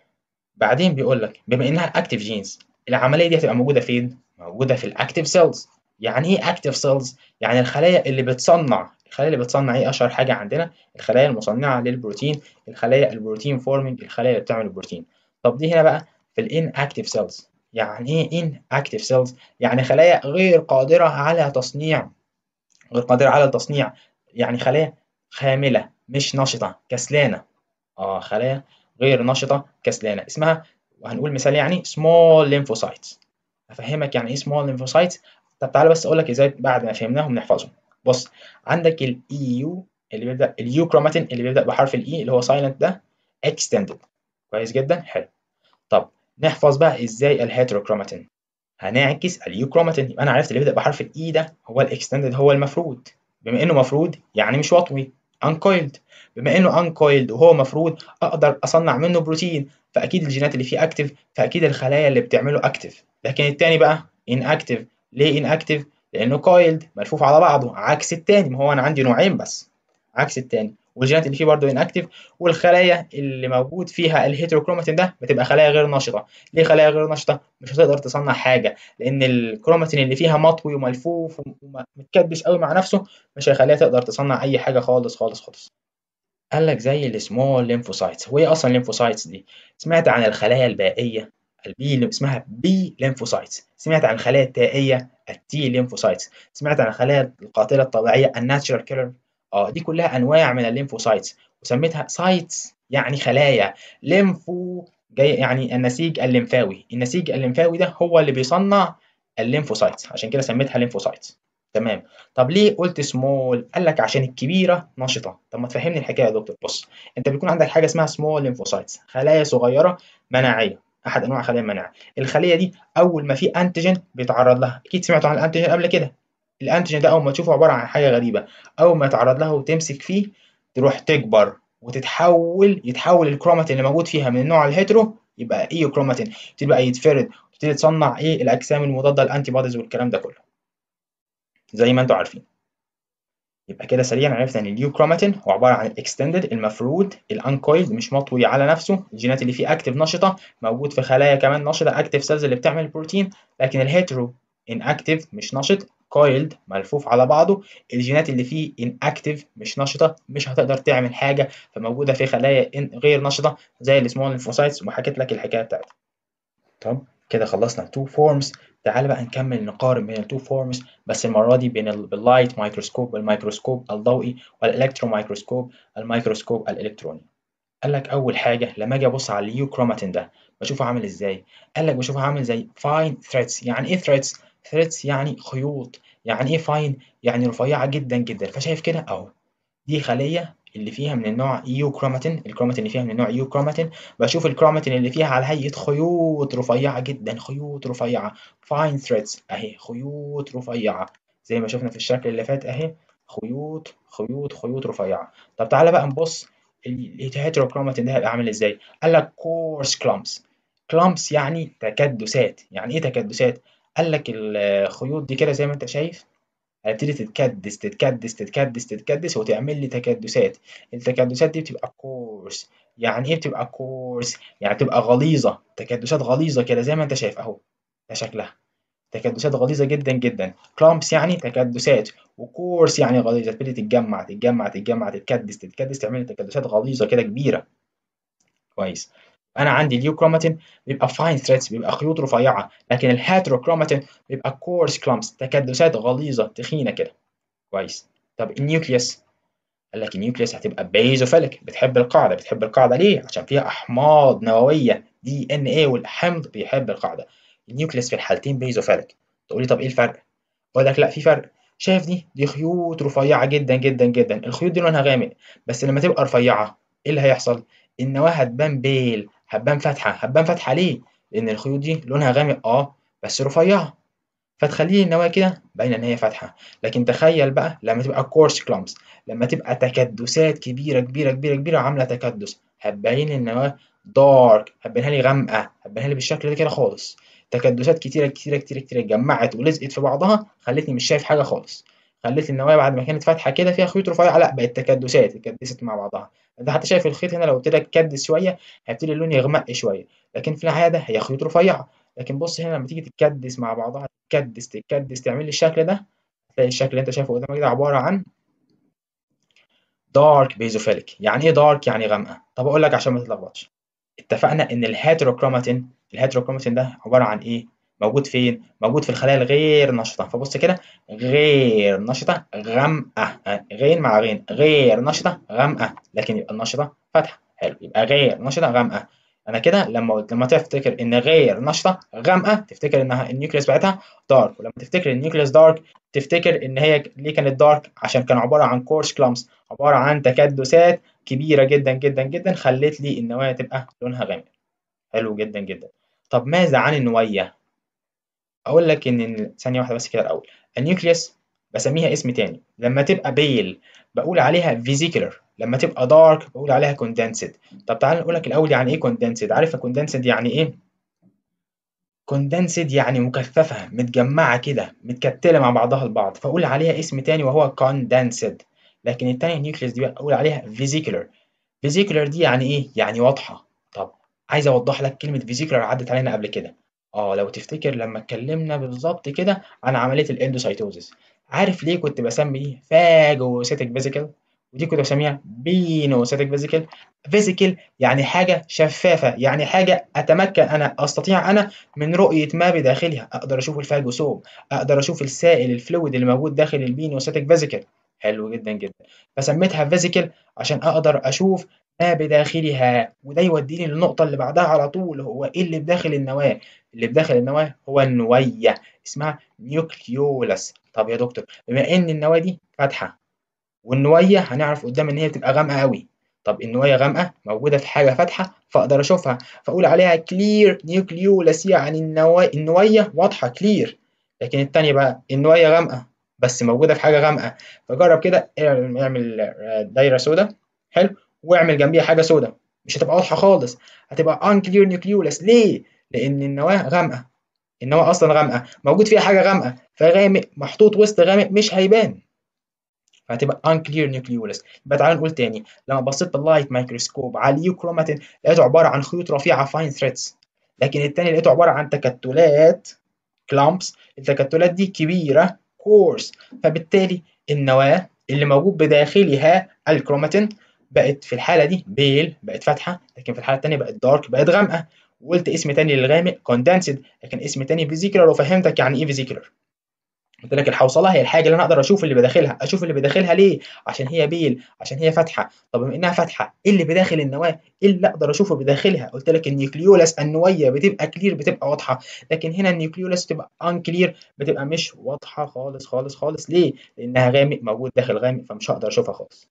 بعدين بيقول لك بما انها اكتف جينز العمليه دي هتبقى موجوده فين موجوده في الاكتف سيلز يعني ايه اكتف سيلز يعني الخلايا اللي بتصنع الخلايا اللي بتصنع ايه اشهر حاجه عندنا الخلايا المصنعه للبروتين الخلايا البروتين فورمينج الخلايا اللي بتعمل البروتين طب دي هنا بقى في الان اكتف سيلز يعني ايه ان اكتف سيلز يعني خلايا غير قادره على تصنيع غير قادره على التصنيع يعني خلايا خامله مش نشطه كسلانه اه خلايا غير نشطه كسلانه اسمها وهنقول مثال يعني small lymphocytes افهمك يعني ايه small lymphocytes طب تعالى بس اقول لك ازاي بعد ما فهمناهم نحفظهم بص عندك الاي يو e اللي بيبدا اليو كروماتين e اللي بيبدا بحرف الاي e اللي هو سايلنت ده extended كويس جدا حلو نحفظ بقى ازاي الهيتروكروماتين هنعكس اليوكروماتين يبقى انا عرفت اللي بيبدا بحرف الاي ده هو الاكستندد هو المفروض بما انه مفروض يعني مش وطوي انكويلد بما انه انكويلد وهو مفروض اقدر اصنع منه بروتين فاكيد الجينات اللي فيه اكتف فاكيد الخلايا اللي بتعمله اكتف لكن الثاني بقى ان اكتف ليه ان اكتف لانه كويلد ملفوف على بعضه عكس الثاني ما هو انا عندي نوعين بس عكس الثاني والجينات اللي فيه برضه اناكتيف والخلايا اللي موجود فيها الهيتروكروماتين ده بتبقى خلايا غير نشطه ليه خلايا غير نشطه مش هتقدر تصنع حاجه لان الكروماتين اللي فيها مطوي وملفوف ومتكدس قوي مع نفسه مش هيخليها تقدر تصنع اي حاجه خالص خالص خالص قال لك زي السمول ليمفوسايتس وايه اصلا الليمفوسايتس دي سمعت عن الخلايا البائيه البي اللي اسمها بي ليمفوسايتس سمعت عن الخلايا التائيه التي ليمفوسايتس سمعت عن الخلايا القاتله الطبيعيه الناتشرال كيلر اه دي كلها انواع من الليمفوسايتس وسميتها سايتس يعني خلايا ليمفو جاي يعني النسيج الليمفاوي النسيج الليمفاوي ده هو اللي بيصنع الليمفوسايتس عشان كده سميتها ليمفوسايتس تمام طب ليه قلت سمول قال لك عشان الكبيره نشطه طب ما تفهمني الحكايه يا دكتور بص انت بيكون عندك حاجه اسمها سمول ليمفوسايتس خلايا صغيره مناعيه احد انواع خلايا المناعه الخليه دي اول ما في انتيجين بيتعرض لها اكيد سمعتوا عن الانتيجين قبل كده الانتيجين ده اول ما تشوفه عباره عن حاجه غريبه اول ما يتعرض لها وتمسك فيه تروح تكبر وتتحول يتحول الكروماتين اللي موجود فيها من النوع الهيترو يبقى ايو كروماتين يبتدي بقى يتفرد وتبتدي تصنع ايه الاجسام المضاده للانتي بوديز والكلام ده كله زي ما انتم عارفين يبقى كده سريعا عرفنا ان اليو كروماتين هو عباره عن اكستندد المفرود الانكويلد مش مطوي على نفسه الجينات اللي فيه اكتف نشطه موجود في خلايا كمان نشطه اكتف سيلز اللي بتعمل بروتين لكن الهيترو ان اكتف مش نشط كويلد ملفوف على بعضه الجينات اللي فيه انأكتيف مش نشطه مش هتقدر تعمل حاجه فموجوده في خلايا غير نشطه زي السمول انفوسايتس وحكيت لك الحكايه بتاعتها طب كده خلصنا التو فورمز تعال بقى نكمل نقارن بين التو فورمز بس المره دي بين اللايت مايكروسكوب والمايكروسكوب الضوئي والالكترو مايكروسكوب الميكروسكوب الالكتروني قال لك اول حاجه لما اجي ابص على اليو كروماتين ده بشوفه عامل ازاي قال لك بشوفه عامل زي فاين ثريدز يعني ايه ثريدز threads يعني خيوط يعني ايه فاين يعني رفيعه جدا جدا فشايف كده اهو دي خليه اللي فيها من النوع يو كروماتين الكروماتين اللي فيها من النوع يو كروماتين بشوف الكروماتين اللي فيها على هيئه خيوط رفيعه جدا خيوط رفيعه فاين ثريدز اهي خيوط رفيعه زي ما شفنا في الشكل اللي فات اهي خيوط خيوط خيوط رفيعه طب تعالى بقى نبص الهيتروكروماتين ده هيبقى عامل ازاي قال لك كورس كلامبس كلامبس يعني تكدسات يعني ايه تكدسات قال لك الخيوط دي كده زي ما انت شايف هتبتدي تتكدس تتكدس تتكدس تتكدس وتعمل لي تكدسات التكدسات دي بتبقى كورس يعني ايه بتبقى كورس يعني بتبقى غليظه تكدسات غليظه كده زي ما انت شايف اهو ده شكلها تكدسات غليظه جدا جدا كلامبس يعني تكدسات وكورس يعني غليظه تبتدي تتجمع تتجمع تتجمع تتكدس تتكدس تعمل لي تكدسات غليظه كده كبيره كويس انا عندي اليو كروماتين بيبقى فاين ثريدز بيبقى خيوط رفيعه لكن الهاترو كروماتين بيبقى كورس كلامس تكدسات غليظه تخينه كده كويس طب النيوكليس قال لك النيوكليس هتبقى بيزوفيلك بتحب القاعده بتحب القاعده ليه عشان فيها احماض نوويه دي ان اي والحمض بيحب القاعده النيوكليس في الحالتين بيزوفيلك تقول لي طب ايه الفرق اقول لك لا في فرق شايف دي دي خيوط رفيعه جدا جدا جدا الخيوط دي لونها غامق بس لما تبقى رفيعه ايه اللي هيحصل النواه هتبان بيل هبان فاتحة هبان فاتحة ليه؟ لأن الخيوط دي لونها غامق اه بس رفيعة فتخلي النواه كده باينة إن هي فاتحة لكن تخيل بقى لما تبقى كورس كلامبس لما تبقى تكدسات كبيرة كبيرة كبيرة كبيرة عاملة تكدس هتبين لي النواه دارك هتبينها لي غامقة هتبينها لي بالشكل ده كده خالص تكدسات كتيرة كتيرة كتيرة كتيرة اتجمعت ولزقت في بعضها خلتني مش شايف حاجة خالص خليت النوايا بعد ما كانت فاتحه كده فيها خيوط رفيعه لا بقت تكدسات اتكدست مع بعضها انت حتى شايف الخيط هنا لو ابتدى يتكدس شويه هيبتدي اللون يغمق شويه لكن في العاده هي خيوط رفيعه لكن بص هنا لما تيجي تتكدس مع بعضها تتكدس تتكدس تعمل لي الشكل ده هتلاقي الشكل اللي انت شايفه قدامك ده عباره عن دارك بيزوفيليك يعني ايه دارك يعني غامقه طب اقول لك عشان ما تتلخبطش اتفقنا ان الهيتروكروماتين الهيتروكروماتين ده عباره عن ايه موجود فين موجود في الخلايا الغير نشطه فبص كده غير نشطه غامقه غين مع غين غير نشطه غامقه لكن يبقى النشطه فاتحه حلو يبقى غير نشطه غامقه انا كده لما لما تفتكر ان غير نشطه غامقه تفتكر انها النيوكليس بتاعتها دارك ولما تفتكر النيوكليس دارك تفتكر ان هي ليه كانت دارك عشان كان عباره عن كورس كلامس عباره عن تكدسات كبيره جدا جدا جدا خلت لي النواة تبقى لونها غامق حلو جدا جدا طب ماذا عن النويه اقول لك ان ثانيه واحده بس كده الاول النيوكليس بسميها اسم تاني لما تبقى بيل بقول عليها فيزيكولر لما تبقى دارك بقول عليها كوندنسد طب تعال نقول لك الاول يعني ايه كوندنسد عارف كوندنسد يعني ايه كوندنسد يعني مكثفه متجمعه كده متكتله مع بعضها البعض فاقول عليها اسم تاني وهو كوندنسد لكن التانية نيوكليس دي بقول عليها فيزيكولر فيزيكولر دي يعني ايه يعني واضحه طب عايز اوضح لك كلمه فيزيكولر عدت علينا قبل كده آه، لو تفتكر لمّا اتكلمنا بالظبط كده عن عملية الإندوسايتوزيس، عارف ليه كنت بسمي دي فاجوسيتك فيزيكال ودي كنت بسميها بينوسيتك فيزيكال فيزيكال يعني حاجة شفافة، يعني حاجة أتمكن أنا أستطيع أنا من رؤية ما بداخلها، أقدر أشوف الفاجوسوم، أقدر أشوف السائل الفلويد اللي موجود داخل البينوسيتك فيزيكال حلو جدًا، جدًا. فسميتها فيزيكال عشان أقدر أشوف ما بداخلها وده يوديني للنقطة اللي بعدها على طول هو إيه اللي بداخل النواة؟ اللي بداخل النواة هو النوية اسمها نيوكليولس طب يا دكتور بما إن النواة دي فاتحة والنوية هنعرف قدام إن هي بتبقى غامقة أوي طب النوايا غامقة موجودة في حاجة فاتحة فأقدر أشوفها فأقول عليها كلير نيوكليولس يعني النواية, النواية واضحة كلير لكن التانية بقى النوية غامقة بس موجودة في حاجة غامقة فجرب كده اعمل دايرة سودا حلو واعمل جنبيها حاجه سوداء مش هتبقى واضحه خالص هتبقى unclear نيوكليولس ليه لان النواه غامقه النواه اصلا غامقه موجود فيها حاجه غامقه فغامق محطوط وسط غامق مش هيبان فهتبقى unclear نيوكليولس يبقى تعالى نقول تاني لما بصيت باللايت مايكروسكوب على اليوكروماتين لقيته عباره عن خيوط رفيعه فاين ثريدز لكن التاني لقيته عباره عن تكتلات كلامبس التكتلات دي كبيره كورس فبالتالي النواه اللي موجود بداخلها الكروماتين بقت في الحاله دي بيل بقت فاتحه لكن في الحاله الثانيه بقت دارك بقت غامقه وقلت اسم تاني للغامق كوندنسد لكن اسم تاني فيزيكولار وفهمتك يعني ايه فيزيكولار قلت لك الحوصله هي الحاجه اللي انا اقدر اشوف اللي بداخلها اشوف اللي بداخلها ليه عشان هي بيل عشان هي فاتحه طب بما انها فاتحه ايه اللي بداخل النواه ايه اللي اقدر اشوفه بداخلها قلت لك النيوكليولس النويه بتبقى كلير بتبقى واضحه لكن هنا النيوكليولس بتبقى ان كلير بتبقى مش واضحه خالص خالص خالص ليه لانها غامق موجود داخل غامق فمش هقدر اشوفها خالص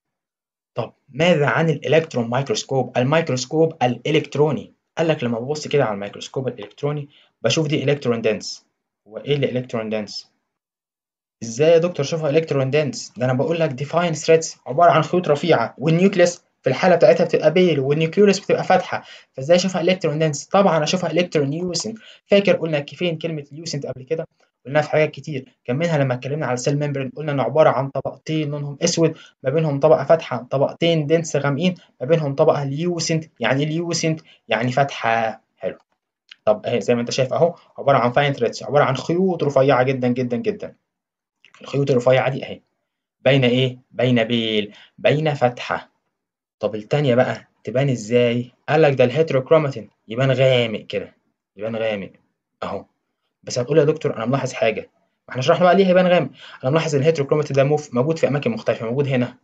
طب ماذا عن الالكترون مايكروسكوب الميكروسكوب الالكتروني قال لك لما ببص كده على الميكروسكوب الالكتروني بشوف دي الكترون دنس هو ايه الالكترون دنس ازاي يا دكتور شوفها الكترون دنس ده انا بقول لك ديفاين ثريدز عباره عن خيوط رفيعه والنيوكليس في الحاله بتاعتها بتبقى بيل والنيوكليس بتبقى فاتحه فازاي اشوفها الكترون دنس طبعا اشوفها الكترون يوسنت فاكر قلنا فين كلمه يوسنت قبل كده قلناها في حاجات كتير كان منها لما اتكلمنا على السيل ميمبرين قلنا انه عباره عن طبقتين لونهم اسود ما بينهم طبقه فاتحه طبقتين دنس غامقين ما بينهم طبقه ليوسنت يعني ليوسنت إيه يعني فاتحه حلو طب آه، زي ما انت شايف اهو عباره عن فاين ثريدز عباره عن خيوط رفيعه جدا جدا جدا الخيوط الرفيعه دي اهي بين ايه بين بيل بين فتحه طب الثانيه بقى تبان ازاي قال لك ده الهيتروكروماتين يبان غامق كده يبان غامق اهو بس هتقول يا دكتور انا ملاحظ حاجه ما احنا شرحنا بقى ليه هيبان غامق انا ملاحظ ان الهيتروكرومات ده موف موجود في اماكن مختلفه موجود هنا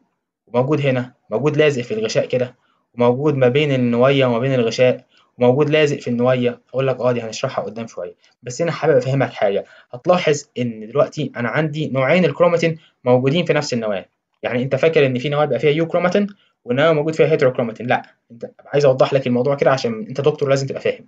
وموجود هنا موجود لازق في الغشاء كده وموجود ما بين النويه وما بين الغشاء وموجود لازق في النويه اقول لك اه دي هنشرحها قدام شويه بس هنا حابب افهمك حاجه هتلاحظ ان دلوقتي انا عندي نوعين الكروماتين موجودين في نفس النواه يعني انت فاكر ان في نواه بقى فيها يو كروماتين والنواه موجود فيها هيتروكروماتين لا انت عايز اوضح لك الموضوع كده عشان انت دكتور لازم تبقى فاهم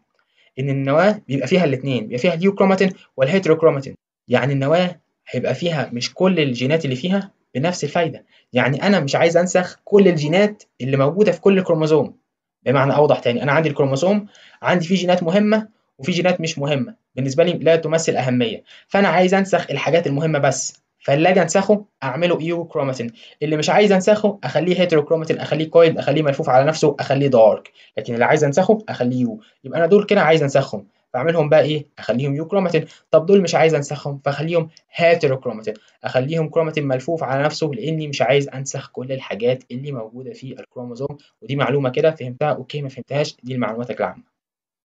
ان النواه بيبقى فيها الاثنين بيبقى فيها اليوكروماتين والهيتروكروماتين يعني النواه هيبقى فيها مش كل الجينات اللي فيها بنفس الفايده يعني انا مش عايز انسخ كل الجينات اللي موجوده في كل كروموزوم بمعنى اوضح تاني انا عندي الكروموزوم عندي فيه جينات مهمه وفي جينات مش مهمه بالنسبه لي لا تمثل اهميه فانا عايز انسخ الحاجات المهمه بس فاللي اجي انسخه اعمله ايو كروماتين اللي مش عايز انسخه اخليه هيترو كروماتين اخليه كويل اخليه ملفوف على نفسه اخليه دارك لكن اللي عايز انسخه اخليه يو يبقى انا دول كده عايز انسخهم فاعملهم بقى ايه اخليهم يو كروماتين طب دول مش عايز انسخهم فاخليهم هيترو كروماتين اخليهم كروماتين ملفوف على نفسه لاني مش عايز انسخ كل الحاجات اللي موجوده في الكروموزوم ودي معلومه كده فهمتها اوكي ما فهمتهاش دي المعلومات العامه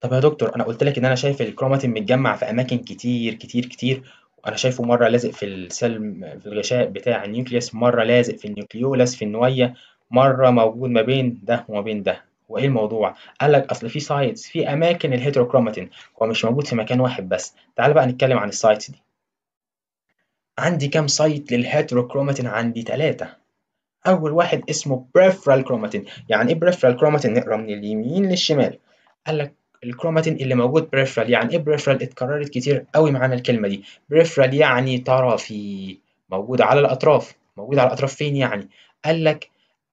طب يا دكتور انا قلت لك ان انا شايف الكروماتين متجمع في اماكن كتير كتير كتير انا شايفه مره لازق في السلم في الغشاء بتاع النيوكليوس مره لازق في النيوكليولس في النويه مره موجود ما بين ده وما بين ده وايه الموضوع قال لك اصل في سايتس في اماكن الهيتروكروماتين هو مش موجود في مكان واحد بس تعال بقى نتكلم عن السايتس دي عندي كام سايت للهيتروكروماتين عندي ثلاثة اول واحد اسمه بريفرال كروماتين يعني ايه بريفرال كروماتين نقرا من اليمين للشمال قال لك الكروماتين اللي موجود بريفرال يعني ايه بريفرال اتكررت كتير قوي معانا الكلمه دي بريفرال يعني طرفي موجود على الاطراف موجود على الاطراف فين يعني قال لك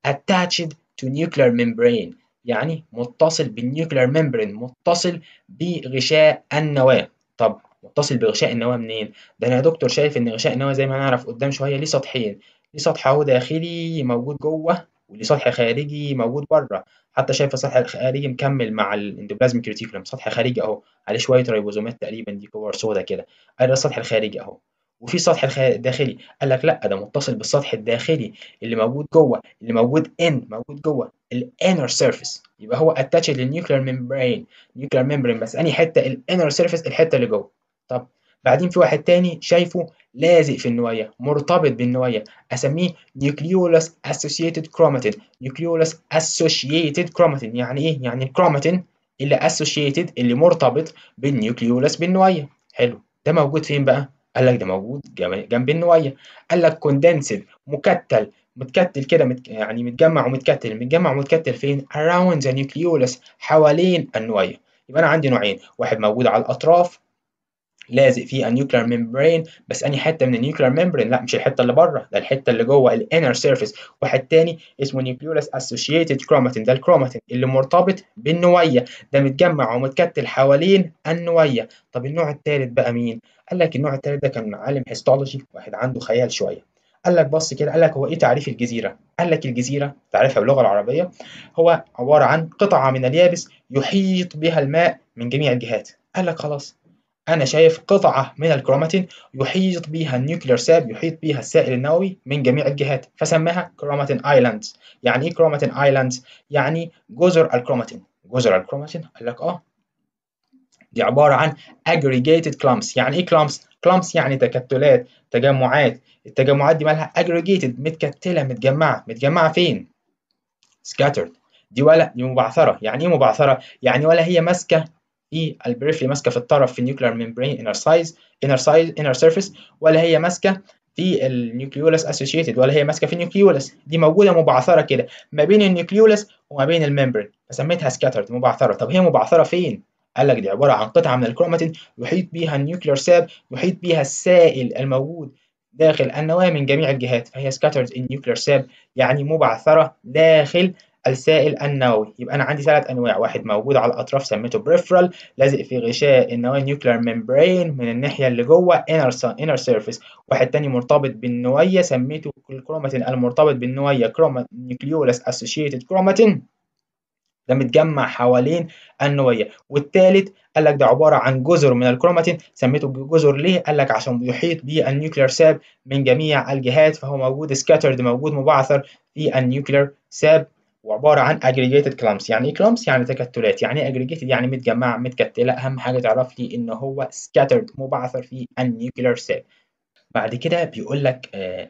attached to nuclear membrane يعني متصل بالنيوكلير ميمبرين متصل بغشاء النواه طب متصل بغشاء النواه منين ده انا يا دكتور شايف ان غشاء النواه زي ما هنعرف قدام شويه ليه سطحين ليه سطح اهو داخلي موجود جوه وليه سطح خارجي موجود بره حتى شايفه السطح الخارجي مكمل مع الاندوبلازميك ريتيكولم سطح خارجي اهو عليه شويه ريبوزومات تقريبا دي كور سودا كده ادي السطح الخارجي اهو وفي سطح الداخلي قال لك لا ده متصل بالسطح الداخلي اللي موجود جوه اللي موجود ان موجود جوه الانر سيرفيس يبقى هو اتاتش للنيوكلير ميمبرين نيوكلير ميمبرين بس انهي حته الانر سيرفيس الحته اللي جوه طب بعدين في واحد تاني شايفه لازق في النوايا مرتبط بالنوايا اسميه نيوكليولاس اسوشيتد كروماتين نيوكليولاس اسوشيتد كروماتين يعني ايه يعني الكروماتين اللي اسوشيتد اللي مرتبط بالنيوكليولاس بالنوايا حلو ده موجود فين بقى قال لك ده موجود جنب النوايا قال لك كوندنسد مكتل متكتل كده مت... يعني متجمع ومتكتل متجمع ومتكتل فين around the nucleolus حوالين النوايا يبقى انا عندي نوعين واحد موجود على الاطراف لازق فيه النيوكلير ميمبرين بس اني حته من النيوكلير ميمبرين لا مش الحته اللي بره ده الحته اللي جوه الانر سيرفيس واحد تاني اسمه نيوكليولس اسوشيتد كروماتين ده الكروماتين اللي مرتبط بالنويه ده متجمع ومتكتل حوالين النويه طب النوع الثالث بقى مين قال لك النوع الثالث ده كان عالم هيستولوجي واحد عنده خيال شويه قال لك بص كده قال لك هو ايه تعريف الجزيره؟ قال لك الجزيره تعريفها باللغه العربيه هو عباره عن قطعه من اليابس يحيط بها الماء من جميع الجهات. قال لك خلاص أنا شايف قطعة من الكروماتين يحيط بها النيوكلير ساب يحيط بها السائل النووي من جميع الجهات فسماها كروماتين ايلاندز يعني إيه كروماتين ايلاندز؟ يعني جزر الكروماتين جزر الكروماتين قال لك آه دي عبارة عن aggregated clumps يعني إيه clumps؟ clumps يعني تكتلات تجمعات التجمعات دي مالها aggregated متكتلة متجمعة متجمعة فين؟ scattered دي ولا دي مبعثرة يعني إيه مبعثرة؟ يعني ولا هي ماسكة دي إيه، البريفلي ماسكه في الطرف في النيوكلير ميمبرين انر سايز انر سايز انر سيرفيس ولا هي ماسكه في النيوكليولس اسوشيتد ولا هي ماسكه في النيوكليولس دي موجوده مبعثره كده ما بين النيوكليولس وما بين الممبرين فسميتها سكاترد مبعثره طب هي مبعثره فين قال لك دي عباره عن قطعه من الكروماتين يحيط بيها النيوكليار ساب يحيط بيها السائل الموجود داخل النواه من جميع الجهات فهي سكاترد النيوكليار ساب يعني مبعثرة داخل السائل النووي يبقى أنا عندي ثلاث أنواع واحد موجود على الأطراف سميته بريفرال لازق في غشاء النواة nuclear ميمبرين من الناحية اللي جوه inner, inner surface واحد تاني مرتبط بالنواية سميته الكروماتين المرتبط بالنواية nucleolus اسوشيتد كروماتين ده متجمع حوالين النوية والتالت قال لك ده عبارة عن جزر من الكروماتين سميته جزر ليه؟ قال لك عشان بيحيط بيه النيوكلير ساب من جميع الجهات فهو موجود سكاترد موجود مبعثر في النيوكلير ساب وعباره عن aggregated clumps يعني ايه clumps يعني تكتلات يعني ايه aggregated يعني متجمع متكتله اهم حاجه تعرف لي ان هو scattered مبعثر في النيوكلير cell بعد كده بيقول لك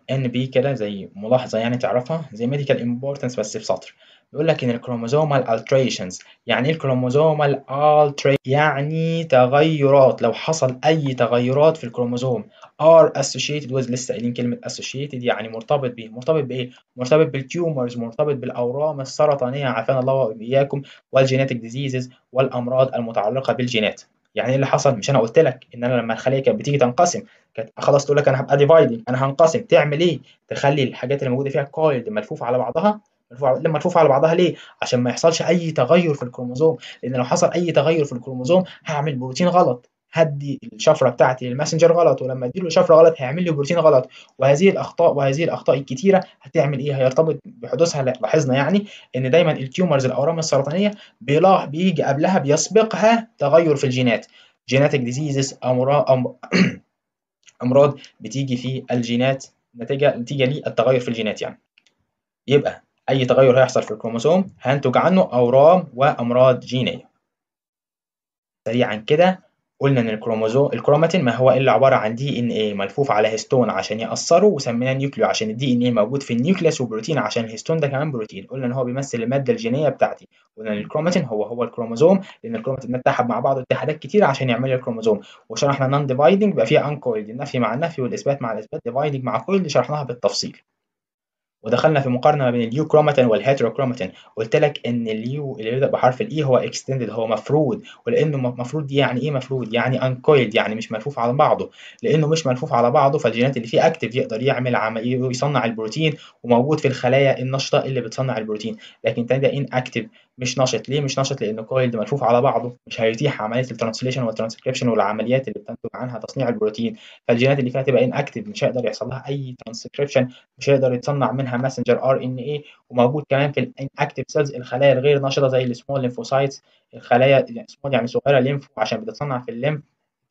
ان آه، بي كده زي ملاحظه يعني تعرفها زي medical importance بس في سطر يقول لك ان الكروموزومال التريشنز يعني ايه الكروموزومال التريشنز يعني تغيرات لو حصل اي تغيرات في الكروموزوم ار اسوشيتد with لسه قايلين كلمه اسوشيتد يعني مرتبط بيه مرتبط بايه مرتبط بالتيومرز مرتبط بالاورام السرطانيه عافانا الله واياكم والجينيتك ديزيزز والامراض المتعلقه بالجينات يعني ايه اللي حصل مش انا قلت لك ان انا لما الخليه كانت بتيجي تنقسم كانت خلاص تقول لك انا هبقى ديفايدنج انا هنقسم تعمل ايه تخلي الحاجات اللي موجوده فيها كويلد ملفوفه على بعضها لما تفوف على بعضها ليه عشان ما يحصلش اي تغير في الكروموزوم لان لو حصل اي تغير في الكروموزوم هعمل بروتين غلط هدي الشفره بتاعتي للماسنجر غلط ولما اديله شفره غلط هيعمل لي بروتين غلط وهذه الاخطاء وهذه الاخطاء الكتيره هتعمل ايه هيرتبط بحدوثها لاحظنا يعني ان دايما التيومرز الاورام السرطانيه بيلاح بيجي قبلها بيسبقها تغير في الجينات جيناتك ديزيزز امراض امراض بتيجي في الجينات نتيجه نتيجه للتغير في الجينات يعني يبقى أي تغير هيحصل في الكروموسوم هينتج عنه أورام وأمراض جينية سريعا كده قلنا إن الكروموزوم الكروماتين ما هو إلا عبارة عن دي إن إيه ملفوف على هيستون عشان يأثره وسميناه نيوكليو عشان الدي إن إيه موجود في النيوكليوس وبروتين عشان الهيستون ده كمان بروتين قلنا إن هو بيمثل المادة الجينية بتاعتي قلنا إن الكروماتين هو هو الكروموزوم لأن الكروماتين اتحد مع بعضه اتحادات كتير عشان يعمل الكروموزوم وشرحنا نون ديفايدنج بقى فيها أن كويلد النفي مع النفي والإثبات مع الإثبات ديفايدنج مع كويلد شرحناها بالتفصيل ودخلنا في مقارنه ما بين اليو كروماتين والهيترو كروماتين قلت لك ان اليو اللي بيبدا بحرف الاي هو اكستندد هو مفرود ولانه مفرود يعني ايه مفرود يعني انكويلد يعني مش ملفوف على بعضه لانه مش ملفوف على بعضه فالجينات اللي فيه اكتف يقدر يعمل عمليه يصنع البروتين وموجود في الخلايا النشطه اللي بتصنع البروتين لكن تاني ده ان اكتف مش نشط ليه مش نشط لان الكويل ملفوف على بعضه مش هيتيح عمليه الترانسليشن والترانسكريبشن والعمليات اللي بتنتج عنها تصنيع البروتين فالجينات اللي فيها تبقى ان اكتف مش هيقدر يحصل لها اي ترانسكريبشن مش هيقدر يتصنع منها ماسنجر ار ان اي وموجود كمان في الان اكتف سيلز الخلايا الغير نشطه زي السمول ليمفوسايتس الخلايا سمول يعني, يعني صغيره ليمفو عشان بتتصنع في الليمف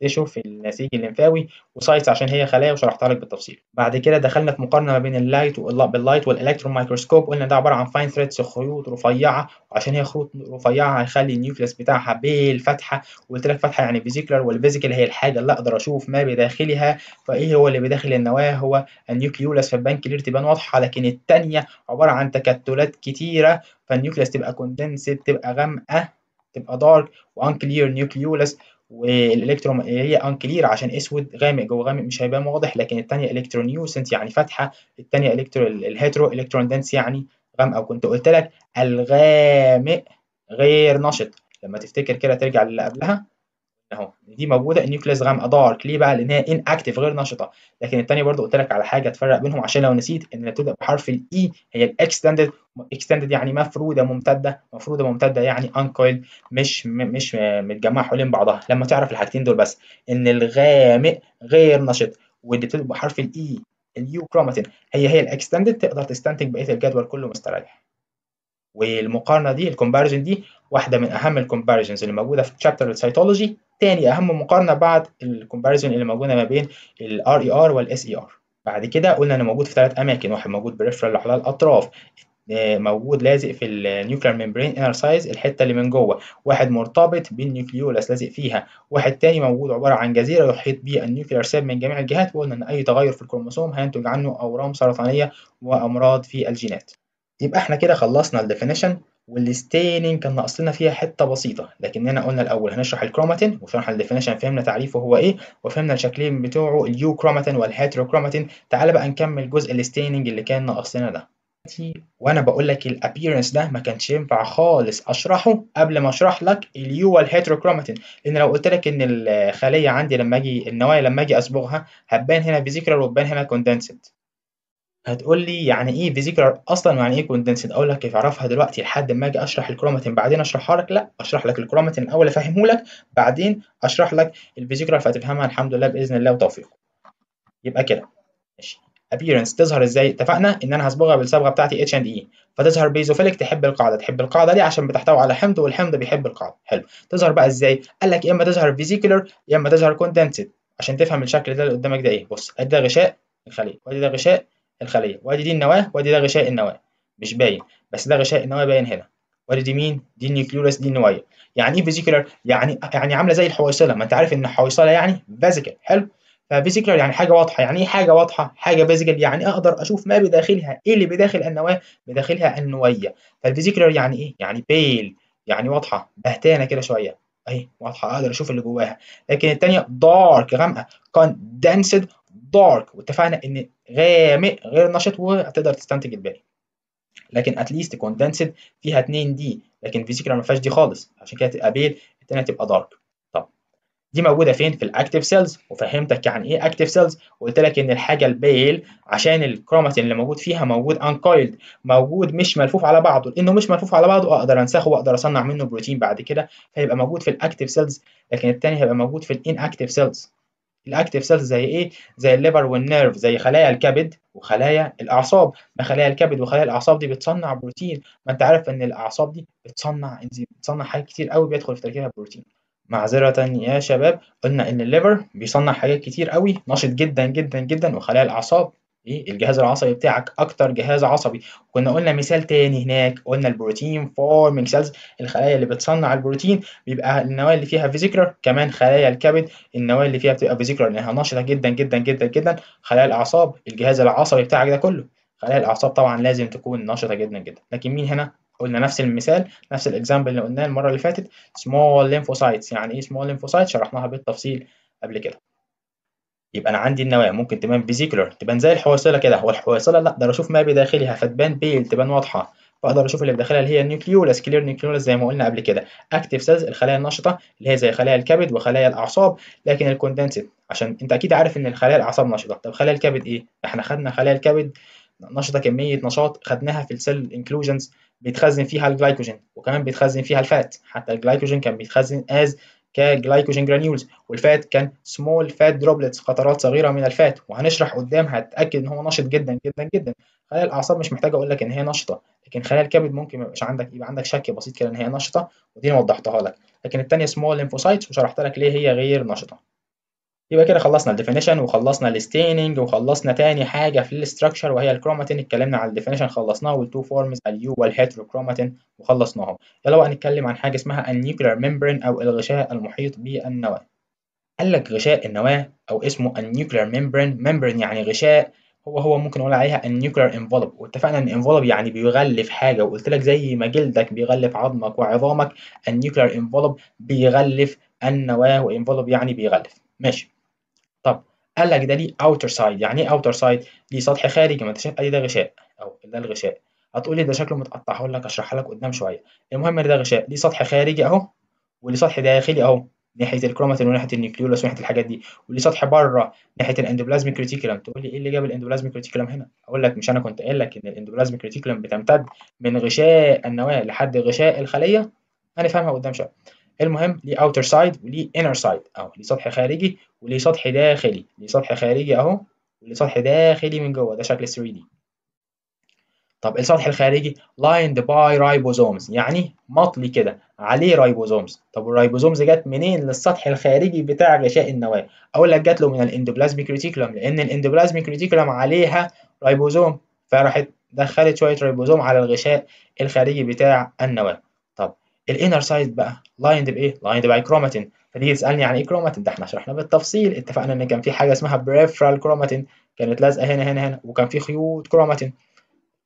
تشوف النسيج الليمفاوي وسايتس عشان هي خلايا وشرحتها لك بالتفصيل بعد كده دخلنا في مقارنه ما بين اللايت باللايت والالكترون مايكروسكوب قلنا ده عباره عن فاين ثريدز خيوط رفيعه وعشان هي خيوط رفيعه هيخلي النيوكليس بتاعها بالفتحه وقلت لك فتحه يعني فيزيكلر والفيزيكال هي الحاجه اللي اقدر اشوف ما بداخلها فايه هو اللي بداخل النواه هو النيوكليولاس كلير تبان واضحه لكن الثانيه عباره عن تكتلات كتيره فالنيوكليس تبقى كوندنسد تبقى غامقه تبقى دارك وانكلير نيوكليولس والالكترون إيه هي انكلير عشان اسود غامق جوه غامق مش هيبان واضح لكن الثانيه الكترو نيوسنت يعني فاتحه الثانيه الكترو الهيترو الكترون دنس يعني غامقه وكنت قلت لك الغامق غير نشط لما تفتكر كده ترجع للي قبلها اهو دي موجوده النيوكليس غامقه دارك ليه بقى لان هي ان اكتف غير نشطه لكن الثانيه برضو قلت لك على حاجه تفرق بينهم عشان لو نسيت ان اللي بحرف الاي e، هي الاكستندد اكستندد يعني مفروده ممتده مفروده ممتده يعني انكويل مش مش متجمعه حوالين بعضها لما تعرف الحاجتين دول بس ان الغامق غير نشط واللي تبدا بحرف الاي اليو كروماتين هي هي الاكستندد تقدر تستنتج بقيه الجدول كله مستريح والمقارنه دي الكومباريزن دي واحده من اهم الكومباريزنز اللي موجوده في تشابتر السيتولوجي تاني اهم مقارنه بعد الكومباريزن اللي موجوده ما بين الار اي ار e والاس اي ار e بعد كده قلنا انه موجود في ثلاث اماكن واحد موجود بريفرال على الاطراف آه، موجود لازق في النيوكلير ميمبرين انر سايز الحته اللي من جوه واحد مرتبط بالنيوكليولس لازق فيها واحد تاني موجود عباره عن جزيره يحيط بيها النيوكلير سيل من جميع الجهات وقلنا ان اي تغير في الكروموسوم هينتج عنه اورام سرطانيه وامراض في الجينات يبقى احنا كده خلصنا الديفينيشن والستيننج كان ناقص لنا فيها حته بسيطه لكننا قلنا الاول هنشرح الكروماتين وشرح الديفينيشن فهمنا تعريفه هو ايه وفهمنا الشكلين بتوعه اليو كروماتين والهيترو كروماتين تعال بقى نكمل جزء الستيننج اللي كان ناقص لنا ده وانا بقول لك الابييرنس ده ما كانش ينفع خالص اشرحه قبل ما اشرح لك اليو والهيتروكروماتين لان لو قلت لك ان الخليه عندي لما اجي النوايا لما اجي اصبغها هتبان هنا فيزيكال وتبان هنا كوندنسد هتقول لي يعني ايه فيزيكولار اصلا ويعني ايه كوندنسد اقول لك كيف اعرفها دلوقتي لحد ما اجي اشرح الكروماتين بعدين اشرحها لك لا اشرح لك الكروماتين الاول افهمه لك بعدين اشرح لك الفيزيكولار فتفهمها الحمد لله باذن الله وتوفيقه يبقى كده ماشي appearance تظهر ازاي اتفقنا ان انا هصبغها بالصبغه بتاعتي اتش اند اي فتظهر بيزوفيلك تحب القاعده تحب القاعده دي عشان بتحتوي على حمض والحمض بيحب القاعده حلو تظهر بقى ازاي قال لك يا اما تظهر فيزيكولار يا اما تظهر كوندنسد عشان تفهم الشكل ده اللي قدامك ده ايه بص ادي ده غشاء الخليه وادي ده غشاء الخلية وادي دي النواة وادي ده غشاء النواة مش باين بس ده غشاء النواة باين هنا وادي دي مين؟ دي النيوكليولس دي النواية يعني ايه فيزيكولار؟ يعني يعني عاملة زي الحويصلة ما انت عارف ان الحويصلة يعني فيزيكال حلو ففيزيكال يعني حاجه واضحه يعني ايه حاجه واضحه حاجه فيزيكال يعني اقدر اشوف ما بداخلها ايه اللي بداخل النواه بداخلها النويه فالفيزيكال يعني ايه يعني بيل يعني واضحه بهتانه كده شويه اهي واضحه اقدر اشوف اللي جواها لكن الثانيه دارك غامقه كوندنسد دارك واتفقنا ان غامق غير نشط وهتقدر تستنتج الباقي لكن اتليست كوندنسد فيها 2 دي لكن فيزيكال ما فيهاش دي خالص عشان كده تبقى بيل التانيه تبقى دارك طب دي موجوده فين في الاكتيف سيلز وفهمتك يعني ايه اكتيف سيلز وقلت لك ان الحاجه البيل عشان الكروماتين اللي موجود فيها موجود انكويلد موجود مش ملفوف على بعضه لانه مش ملفوف على بعضه اقدر انسخه واقدر اصنع منه بروتين بعد كده فيبقى موجود في الاكتيف سيلز لكن التاني هيبقى موجود في الان اكتيف سيلز الاكتيف سيلز زي ايه زي الليفر والنيرف زي خلايا الكبد وخلايا الاعصاب ما خلايا الكبد وخلايا الاعصاب دي بتصنع بروتين ما انت عارف ان الاعصاب دي بتصنع انزيم بتصنع حاجات كتير قوي بيدخل في تركيبها بروتين معذرة يا شباب قلنا ان الليفر بيصنع حاجات كتير قوي نشط جدا جدا جدا وخلايا الاعصاب إيه الجهاز العصبي بتاعك اكتر جهاز عصبي كنا قلنا مثال تاني هناك قلنا البروتين فورمينج سيلز الخلايا اللي بتصنع البروتين بيبقى النواه اللي فيها فيزيكولر كمان خلايا الكبد النواه اللي فيها بتبقى فيزيكولر لانها نشطه جدا جدا جدا جدا خلايا الاعصاب الجهاز العصبي بتاعك ده كله خلايا الاعصاب طبعا لازم تكون نشطه جدا جدا لكن مين هنا قلنا نفس المثال نفس الاكزامبل اللي قلناه المره اللي فاتت سمول ليمفوسايتس يعني ايه سمول ليمفوسايتس شرحناها بالتفصيل قبل كده يبقى انا عندي النواه ممكن تبان فيزيكولر تبان زي الحويصله كده هو الحويصله لا اقدر اشوف ما بداخلها فتبان بيل تبان واضحه فاقدر اشوف اللي بداخلها اللي هي النيوكليولاس كلير نيوكليولاس زي ما قلنا قبل كده اكتف سيلز الخلايا النشطه اللي هي زي خلايا الكبد وخلايا الاعصاب لكن الكوندنسد عشان انت اكيد عارف ان الخلايا الاعصاب نشطه طب خلايا الكبد ايه احنا خدنا خلايا الكبد نشطه كميه نشاط خدناها في السيل انكلوجنز بيتخزن فيها الجلايكوجين وكمان بيتخزن فيها الفات حتى الجلايكوجين كان بيتخزن از كجلايكوجين جرانيولز والفات كان سمول فات دروبلتس قطرات صغيره من الفات وهنشرح قدام هتاكد ان هو نشط جدا جدا جدا خلايا الاعصاب مش محتاجه اقول لك ان هي نشطه لكن خلايا الكبد ممكن ما يبقاش عندك يبقى عندك شك بسيط كده ان هي نشطه ودي انا وضحتها لك لكن الثانيه سمول ليمفوسايتس وشرحت لك ليه هي غير نشطه يبقى كده خلصنا الديفينيشن وخلصنا الستيننج وخلصنا تاني حاجه في الاستراكشر وهي الكروماتين اتكلمنا على الديفينيشن خلصناه والتو فورمز اليو والهيتروكروماتين وخلصناهم يلا بقى نتكلم عن حاجه اسمها النيوكلير ميمبرين او الغشاء المحيط بالنواه قال لك غشاء النواه او اسمه النيوكلير ميمبرين ميمبرين يعني غشاء هو هو ممكن نقول عليها النيوكلير انفولب واتفقنا ان انفولب يعني بيغلف حاجه وقلت لك زي ما جلدك بيغلف عظمك وعظامك النيوكلير انفولب بيغلف النواه وانفولب يعني بيغلف ماشي قال لك ده ليه اوتر سايد يعني ايه اوتر سايد ليه سطح خارجي ما انت شايف ادي ده غشاء او ده الغشاء هتقول لي ده شكله متقطع هقول لك اشرحها لك قدام شويه المهم ان ده غشاء ليه سطح خارجي اهو وليه سطح داخلي اهو ناحيه الكروماتين وناحيه النيوكليولس وناحيه الحاجات دي واللي سطح بره ناحيه الاندوبلازميك ريتيكولم تقول لي ايه اللي جاب الاندوبلازميك ريتيكولم هنا اقول لك مش انا كنت قايل لك ان الاندوبلازميك ريتيكولم بتمتد من غشاء النواه لحد غشاء الخليه هنفهمها قدام شويه المهم ليه اوتر سايد وليه انر سايد اهو ليه سطح خارجي وليه سطح داخلي ليه سطح خارجي اهو وليه سطح داخلي من جوه ده شكل 3 دي طب السطح الخارجي lined by رايبوزومز يعني مطلي كده عليه رايبوزومز طب الرايبوزومز جت منين للسطح الخارجي بتاع غشاء النواة اقول لك جات له من الاندوبلازميك ريتيكولم لان الاندوبلازميك ريتيكولم عليها رايبوزوم فراحت دخلت شويه رايبوزوم على الغشاء الخارجي بتاع النواه الانر سايد بقى لايند بايه لايند باي كروماتين فتيجي تسالني عن ايه كروماتين ده احنا شرحنا بالتفصيل اتفقنا ان كان في حاجه اسمها بريفرال كروماتين كانت لازقه هنا هنا هنا وكان في خيوط كروماتين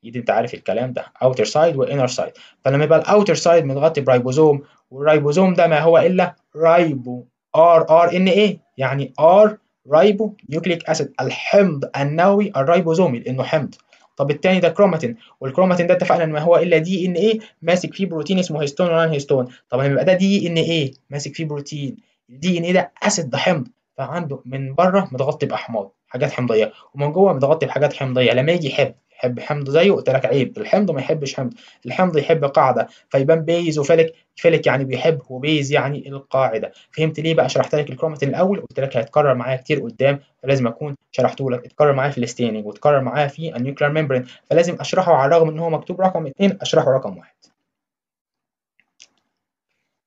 يدي انت عارف الكلام ده اوتر سايد والانر سايد فلما يبقى الاوتر سايد متغطي برايبوزوم والرايبوزوم ده ما هو الا رايبو ار ار ان ايه يعني ار رايبو نيوكليك اسيد الحمض النووي الرايبوزومي لانه حمض طب الثاني ده كروماتين والكروماتين ده اتفقنا ان ما هو الا دي ان ايه ماسك فيه بروتين اسمه هيستون ونان هيستون طب لما يبقى ده دي ان ايه ماسك فيه بروتين الدي ان ايه ده اسيد ده حمض فعنده من بره متغطي باحماض حاجات حمضيه ومن جوه متغطي بحاجات حمضيه لما يجي يحب يحب حمض زيه قلت لك عيب الحمض ما يحبش حمض الحمض يحب قاعده فيبان بيز وفلك فلك يعني بيحب وبيز يعني القاعده فهمت ليه بقى شرحت لك الكروماتين الاول قلت لك هيتكرر معايا كتير قدام فلازم اكون شرحته لك اتكرر معايا في الستيننج واتكرر معايا في النيوكلير ميمبرين فلازم اشرحه على الرغم ان هو مكتوب رقم 2 اشرحه رقم 1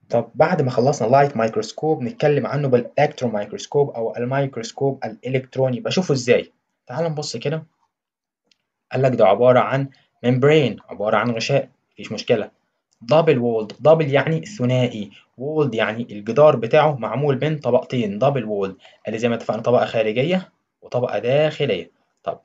طب بعد ما خلصنا لايت مايكروسكوب نتكلم عنه بالالكترو مايكروسكوب او الميكروسكوب الالكتروني بشوفه ازاي تعال نبص كده قال لك ده عبارة عن ممبرين عبارة عن غشاء مفيش مشكلة دبل وولد دبل يعني ثنائي وولد يعني الجدار بتاعه معمول من طبقتين دبل وولد قال لي زي ما اتفقنا طبقة خارجية وطبقة داخلية طب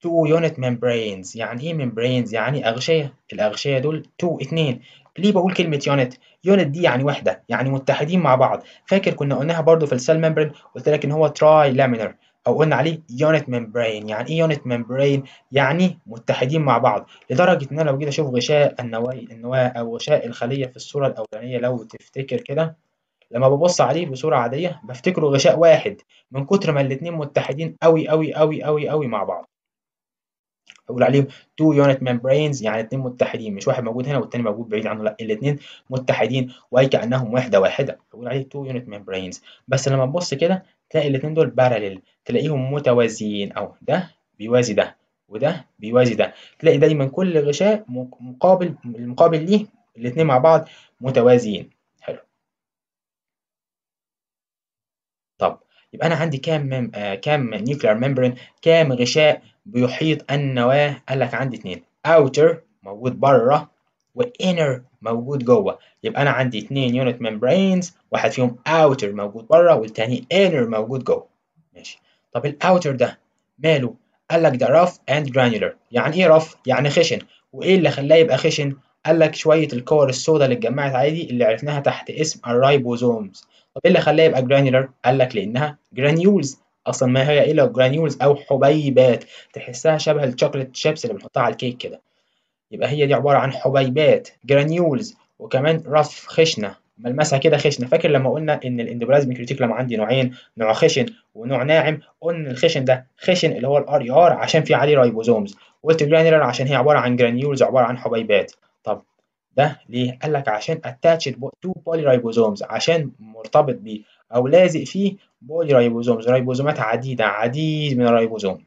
تو يونت ممبرينز يعني ايه ممبرينز يعني أغشية الأغشية دول تو اتنين ليه بقول كلمة يونت؟ يونت دي يعني وحدة يعني متحدين مع بعض فاكر كنا قلناها برضو في السيل ممبرين قلت لك إن هو تراي لامينر او قلنا عليه يونت ممبرين يعني ايه يونت ممبرين يعني متحدين مع بعض لدرجه ان انا لو جيت اشوف غشاء النواة النواه او غشاء الخليه في الصوره الاولانيه لو تفتكر كده لما ببص عليه بصوره عاديه بفتكره غشاء واحد من كتر ما الاتنين متحدين قوي قوي قوي قوي قوي مع بعض بقول عليهم تو يونت ممبرينز يعني اتنين متحدين مش واحد موجود هنا والتاني موجود بعيد عنه لا الاتنين متحدين وكأنهم وحده واحده بقول عليه تو يونت ممبرينز بس لما ببص كده تلاقي الاثنين دول باراليل تلاقيهم متوازيين او ده بيوازي ده وده بيوازي ده تلاقي دايما كل غشاء مقابل المقابل ليه الاثنين مع بعض متوازيين حلو طب يبقى انا عندي كام مم... آه كام نيوكلير ميمبرين كام غشاء بيحيط النواه قال لك عندي اثنين اوتر موجود بره والانر موجود جوه يبقى انا عندي اثنين يونت ممبرينز واحد فيهم اوتر موجود بره والتاني انر موجود جوه ماشي طب الاوتر ده ماله قال لك ده رف اند جرانيولر يعني ايه رف يعني خشن وايه اللي خلاه يبقى خشن قال لك شويه الكور السوداء اللي اتجمعت عادي اللي عرفناها تحت اسم الرايبوزومز طب ايه اللي خلاه يبقى جرانيولر قال لك لانها جرانيولز اصلا ما هي الا جرانيولز او حبيبات تحسها شبه الشوكليت شيبس اللي بنحطها على الكيك كده يبقى هي دي عبارة عن حبيبات جرانيولز وكمان رف خشنة ملمسها كده خشنة فاكر لما قلنا إن الاندوبلازميك ريتيكولم عندي نوعين نوع خشن ونوع ناعم قلنا الخشن ده خشن اللي هو الار ار عشان في عليه رايبوزومز قلت جرانيولر عشان هي عبارة عن جرانيولز عبارة عن حبيبات طب ده ليه؟ قال لك عشان اتاتشد تو بولي رايبوزومز عشان مرتبط بيه او لازق فيه بولي رايبوزومز رايبوزومات عديده عديد من الرايبوزوم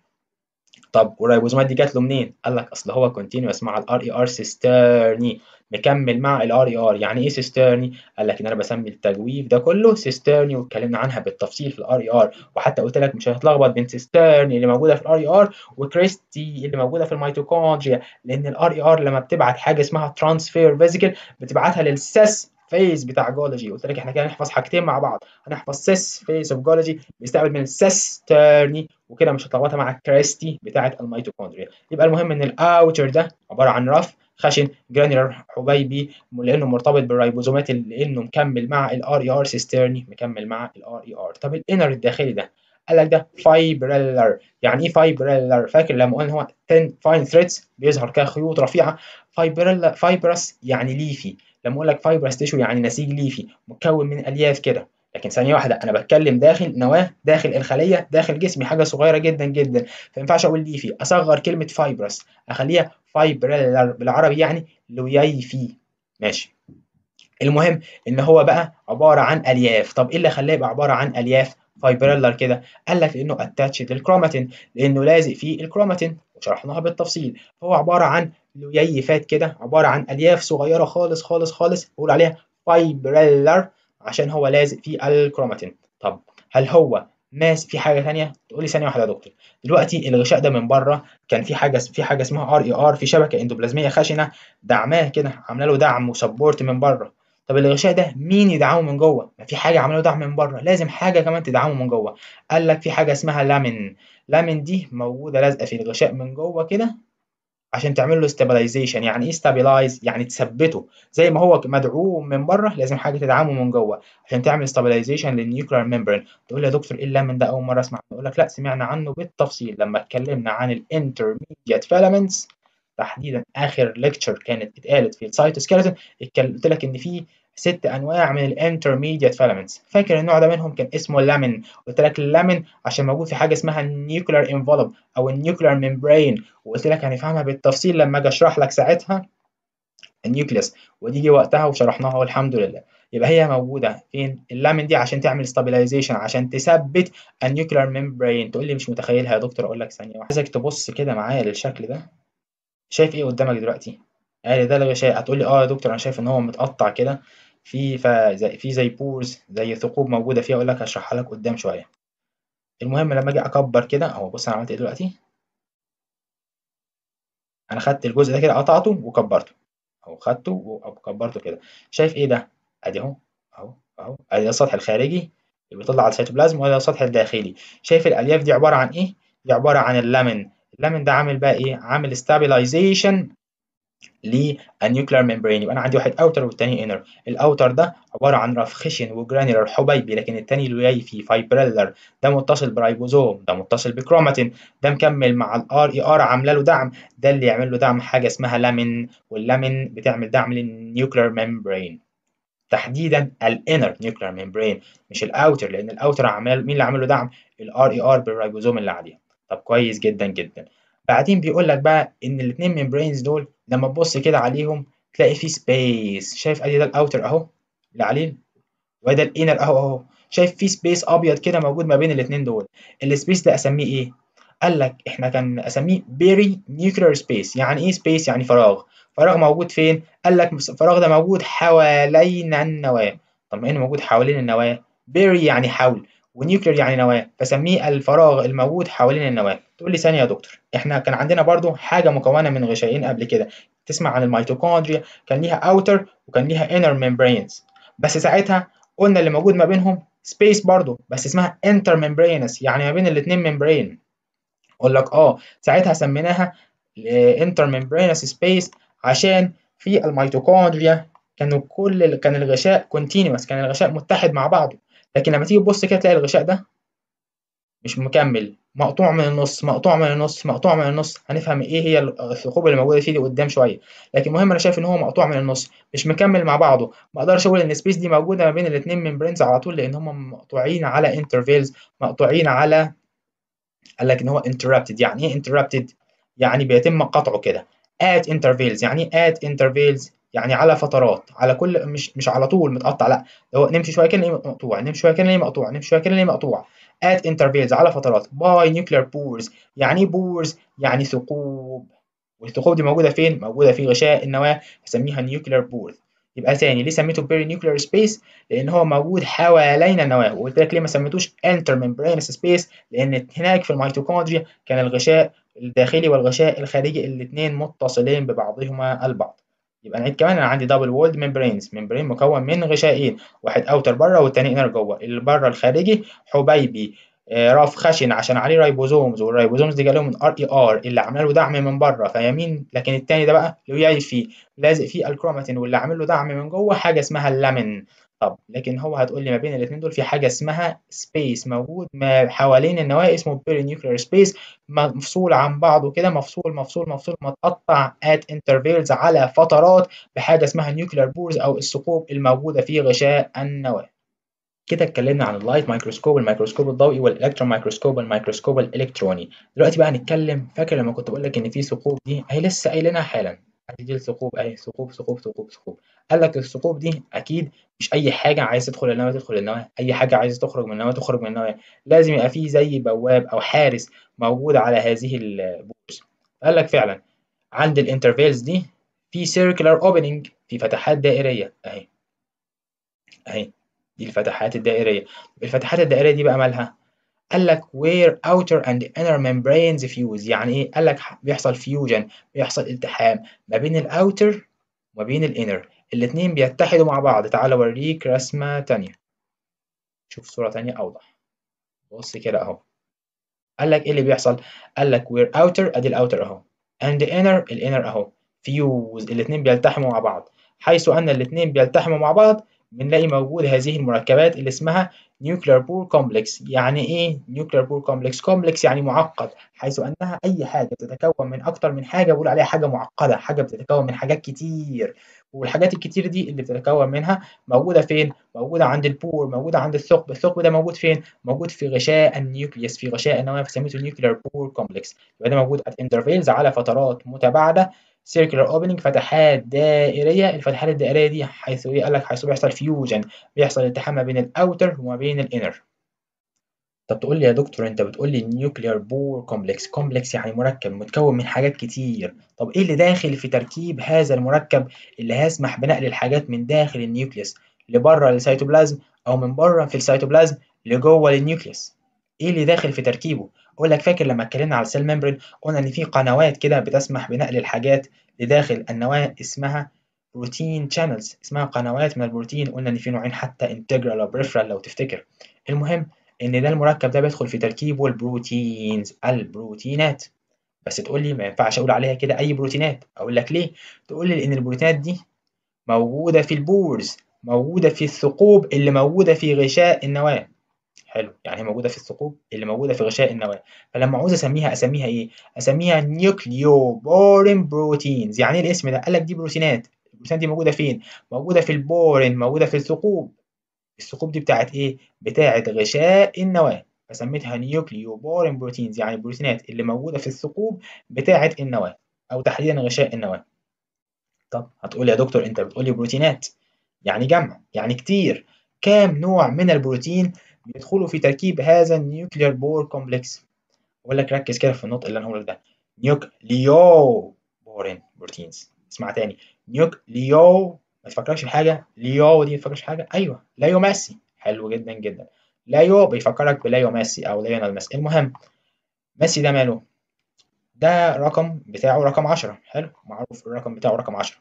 طب والريبوزومات دي جات له منين؟ قال لك اصل هو كونتينوس مع الار اي ار سيسترني مكمل مع الار اي ار e يعني ايه سيسترني؟ قال لك ان انا بسمي التجويف ده كله سيسترني واتكلمنا عنها بالتفصيل في الار اي ار e وحتى قلت لك مش هتلخبط بين سيسترني اللي موجوده في الار اي ار e وكريستي اللي موجوده في الميتوكوندريا لان الار اي ار لما بتبعت حاجه اسمها ترانسفير فيزيكال بتبعتها للسيس فيز بتاع جيولوجي قلت لك احنا كده هنحفظ حاجتين مع بعض هنحفظ سيس فيز اوف جيولوجي بيستقبل من السيسترني وكده مش هتلخبطها مع كريستي بتاعه الميتوكوندريا يبقى المهم ان الاوتر ده عباره عن رف خشن جرانيولار حبيبي لانه مرتبط بالريبوزومات لانه مكمل مع الار اي ار سيسترني مكمل مع الار اي ار e طب الانر الداخلي ده قال لك ده فايبريلر يعني ايه فايبريلر فاكر لما قلنا هو 10 فاين ثريدز بيظهر كخيوط رفيعه فايبريلا فايبرس يعني ليفي لما اقول لك فايبرس تيشو يعني نسيج ليفي مكون من الياف كده لكن ثانيه واحده انا بتكلم داخل نواه داخل الخليه داخل جسمي حاجه صغيره جدا جدا فما ينفعش اقول ليفي اصغر كلمه فايبرس اخليها فايبريلر بالعربي يعني لويفي ماشي المهم ان هو بقى عباره عن الياف طب ايه اللي خلاه يبقى عباره عن الياف فايبرلر كده قال لك إنه اتاتش للكروماتين لانه لازق في الكروماتين وشرحناها بالتفصيل فهو عباره عن فات كده عبارة عن ألياف صغيرة خالص خالص خالص بقول عليها فايبريلر عشان هو لازق في الكروماتين طب هل هو ماس في حاجه ثانيه تقول لي ثانيه واحده يا دكتور دلوقتي الغشاء ده من بره كان في حاجه في حاجه اسمها ار اي ار في شبكه اندوبلازميه خشنه دعماه كده عامله له دعم وسبورت من بره طب الغشاء ده مين يدعمه من جوه ما في حاجه عامله له دعم من بره لازم حاجه كمان تدعمه من جوه قال لك في حاجه اسمها لامن لامن دي موجوده لازقه في الغشاء من جوه كده عشان تعمل له ستابلايزيشن يعني ايه ستابلايز يعني تثبته زي ما هو مدعوم من بره لازم حاجه تدعمه من جوه عشان تعمل ستابلايزيشن للنيوكلير ميمبرين تقول لي يا دكتور ايه اللمن ده اول مره اسمع يقول لك لا سمعنا عنه بالتفصيل لما اتكلمنا عن الانترميديت فيلامنتس تحديدا اخر ليكتشر كانت اتقالت في السايتوسكيلتون قلت لك ان في ست انواع من الانترميديت فيلمنتس فاكر النوع ده منهم كان اسمه لامين قلت لك اللامين عشان موجود في حاجه اسمها النيوكلير انفلوب او النيوكلير ميمبرين وقلت لك هنفهمها يعني بالتفصيل لما اجي اشرح لك ساعتها النيوكليس جه وقتها وشرحناها والحمد لله يبقى هي موجوده فين اللامين دي عشان تعمل ستابلايزيشن عشان تثبت النيوكلير ميمبرين تقول لي مش متخيلها يا دكتور اقول لك ثانيه واحده عايزك تبص كده معايا للشكل ده شايف ايه قدامك دلوقتي قال ده اللي شيء هتقول لي اه يا دكتور انا شايف ان هو متقطع كده في في زي بورز زي ثقوب موجودة فيها أقول لك هشرحها لك قدام شوية المهم لما أجي أكبر كده أهو بص أنا عملت إيه دلوقتي أنا خدت الجزء ده كده قطعته وكبرته أهو خدته وكبرته كده شايف إيه ده؟ أدي أهو أهو أهو أدي السطح الخارجي اللي بيطلع على السيتوبلازم وأدي السطح الداخلي شايف الألياف دي عبارة عن إيه؟ دي عبارة عن اللامن اللامن ده عامل بقى إيه؟ عامل ستابيلايزيشن للنيوكلير ميمبرين يبقى انا عندي واحد اوتر والتاني انر الاوتر ده عباره عن رفخشن وجرانيولر حبيبي لكن التاني جاي فيه فايبريلر ده متصل برايبوزوم ده متصل بكروماتين ده مكمل مع الار اي ار e عامله له دعم ده اللي يعمل له دعم حاجه اسمها لامين واللامين بتعمل دعم للنيوكلير ميمبرين تحديدا الانر نيوكلير ميمبرين مش الاوتر لان الاوتر عمال مين اللي عامل له دعم الار اي ار e بالرايبوزوم اللي عليها طب كويس جدا جدا بعدين بيقول لك بقى ان الاثنين ميمبرينز دول لما تبص كده عليهم تلاقي في سبيس شايف ادي ده الاوتر اهو اللي عليه وده الانر اهو اهو شايف في سبيس ابيض كده موجود ما بين الاثنين دول السبيس ده اسميه ايه قال لك احنا كان اسميه بيري نيوكلير سبيس يعني ايه سبيس يعني فراغ فراغ موجود فين قال لك الفراغ ده موجود حوالين النواه طب ما انه موجود حوالين النواه بيري يعني حول ونيوكلير يعني نواه فسميه الفراغ الموجود حوالين النواه تقول لي ثانيه يا دكتور احنا كان عندنا برضو حاجه مكونه من غشائين قبل كده تسمع عن الميتوكوندريا كان ليها اوتر وكان ليها انر ميمبرينز بس ساعتها قلنا اللي موجود ما بينهم سبيس برضو بس اسمها انتر ميمبرينس يعني ما بين الاثنين ميمبرين اقول لك اه ساعتها سميناها انتر ميمبرينس سبيس عشان في الميتوكوندريا كانوا كل كان الغشاء كونتينوس كان الغشاء متحد مع بعضه لكن لما تيجي تبص كده تلاقي الغشاء ده مش مكمل مقطوع من النص مقطوع من النص مقطوع من النص هنفهم ايه هي الثقوب اللي موجوده فيه دي قدام شويه لكن المهم انا شايف ان هو مقطوع من النص مش مكمل مع بعضه ما اقدرش اقول ان سبيس دي موجوده ما بين الاثنين ممبرينز على طول لان هم مقطوعين على انترفيلز مقطوعين على قال لك ان هو انتربتد يعني ايه انتربتد يعني بيتم قطعه كده ات انترفيلز يعني ات إيه انترفيلز يعني على فترات على كل مش مش على طول متقطع لا هو نمشي شويه كده نلاقيه مقطوع نمشي شويه كده نلاقيه مقطوع نمشي شويه كده نلاقيه مقطوع at intervals على فترات by nuclear pores يعني ايه pores يعني ثقوب والثقوب دي موجوده فين موجوده في غشاء النواه هسميها nuclear pores يبقى ثاني ليه سميته بيري نيوكلير سبيس لان هو موجود حوالين النواه وقلت لك ليه ما سميتوش انتر ممبرينس سبيس لان هناك في الميتوكوندريا كان الغشاء الداخلي والغشاء الخارجي الاثنين متصلين ببعضهما البعض يبقى نعيد كمان انا عندي دبل وولد ميمبرينز ميمبرين مكون من غشائين واحد اوتر بره والتاني انر جوه اللي بره الخارجي حبيبي آه، رف خشن عشان عليه رايبوزومز والرايبوزومز دي جالهم من ار اي ار اللي عامله له دعم من بره فيمين لكن التاني ده بقى اللي جاي فيه لازق فيه الكروماتين واللي عامل له دعم من جوه حاجه اسمها اللامن طب لكن هو هتقول لي ما بين الاثنين دول في حاجه اسمها سبيس موجود ما حوالين النواة اسمه بيري نيوكلير سبيس مفصول عن بعضه كده مفصول مفصول مفصول متقطع ات انترفيلز على فترات بحاجه اسمها نيوكلير بورز او الثقوب الموجوده في غشاء النواه كده اتكلمنا عن اللايت مايكروسكوب الميكروسكوب الضوئي والالكترون مايكروسكوب الميكروسكوب الالكتروني دلوقتي بقى هنتكلم فاكر لما كنت بقول لك ان في ثقوب دي اهي لسه قايلينها حالا هتجيلي ثقوب اهي أيوه، ثقوب ثقوب ثقوب ثقوب قال لك الثقوب دي اكيد مش اي حاجه عايز تدخل النواه تدخل النواه اي حاجه عايز تخرج من النواه تخرج من النواه لازم يبقى فيه زي بواب او حارس موجود على هذه البوز قال لك فعلا عند الانترفيلز دي في سيركلر اوبننج في فتحات دائريه اهي اهي دي الفتحات الدائريه الفتحات الدائريه دي بقى مالها قال لك where outer and inner membranes fuse يعني ايه قال لك بيحصل فيوجن بيحصل التحام ما بين الاوتر وما بين الانر الاثنين بيتحدوا مع بعض تعال اوريك رسمة تانية شوف صورة تانية اوضح بص كده اهو قال لك ايه اللي بيحصل قال لك where outer ادي الاوتر اهو and inner الانر اهو فيوز الاثنين بيلتحموا مع بعض حيث ان الاثنين بيلتحموا مع بعض بنلاقي موجود هذه المركبات اللي اسمها نيوكلير بور كومبلكس يعني ايه نيوكلير بور كومبلكس كومبلكس يعني معقد حيث انها اي حاجه بتتكون من اكتر من حاجه بقول عليها حاجه معقده حاجه بتتكون من حاجات كتير والحاجات الكتير دي اللي بتتكون منها موجوده فين موجوده عند البور موجوده عند الثقب الثقب ده موجود فين موجود في غشاء النيوكليوس في غشاء النواه فسميته نيوكلير بور كومبلكس يبقى ده موجود ات انترفيلز على فترات متباعده circular opening فتحات دائرية الفتحات الدائرية دي حيث إيه قال لك حيث بيحصل فيوجن بيحصل التحام ما بين الأوتر وما بين الإنر طب تقول لي يا دكتور أنت بتقول لي nuclear بور كومبلكس كومبلكس يعني مركب متكون من حاجات كتير طب إيه اللي داخل في تركيب هذا المركب اللي هيسمح بنقل الحاجات من داخل النيوكليس لبره للسيتوبلازم أو من بره في السيتوبلازم لجوه للنيوكليس إيه اللي داخل في تركيبه اقول لك فاكر لما اتكلمنا على السيل ممبرين قلنا ان في قنوات كده بتسمح بنقل الحاجات لداخل النواه اسمها بروتين شانلز اسمها قنوات من البروتين قلنا ان في نوعين حتى انتجرال او بريفرال لو تفتكر المهم ان ده المركب ده بيدخل في تركيبه البروتينز البروتينات بس تقول لي ما ينفعش اقول عليها كده اي بروتينات اقول لك ليه تقول لي لان البروتينات دي موجوده في البورز موجوده في الثقوب اللي موجوده في غشاء النواه حلو يعني هي موجوده في الثقوب اللي موجوده في غشاء النواه فلما عاوز اسميها اسميها ايه اسميها نيوكليوبورين بروتينز يعني ايه الاسم ده قال لك دي بروتينات البروتينات دي موجوده فين موجوده في البورين موجوده في الثقوب الثقوب دي بتاعت ايه بتاعت غشاء النواه فسميتها نيوكليوبورين بروتينز يعني البروتينات اللي موجوده في الثقوب بتاعت النواه او تحديدا غشاء النواه طب هتقول يا دكتور انت بتقولي بروتينات يعني جمع يعني كتير كام نوع من البروتين بيدخلوا في تركيب هذا النيوكليير بور كومبلكس بقول لك ركز كده في النطق اللي انا هقوله ده نيوكليو بورين بروتينز اسمع تاني نيوكليو ما تفكرش حاجة ليو دي ما تفكرش حاجة ايوه ليو ماسي حلو جدا جدا ليو بيفكرك بليو ماسي او ليونال ماسي المهم ميسي ده ماله ده رقم بتاعه رقم 10 حلو معروف الرقم بتاعه رقم 10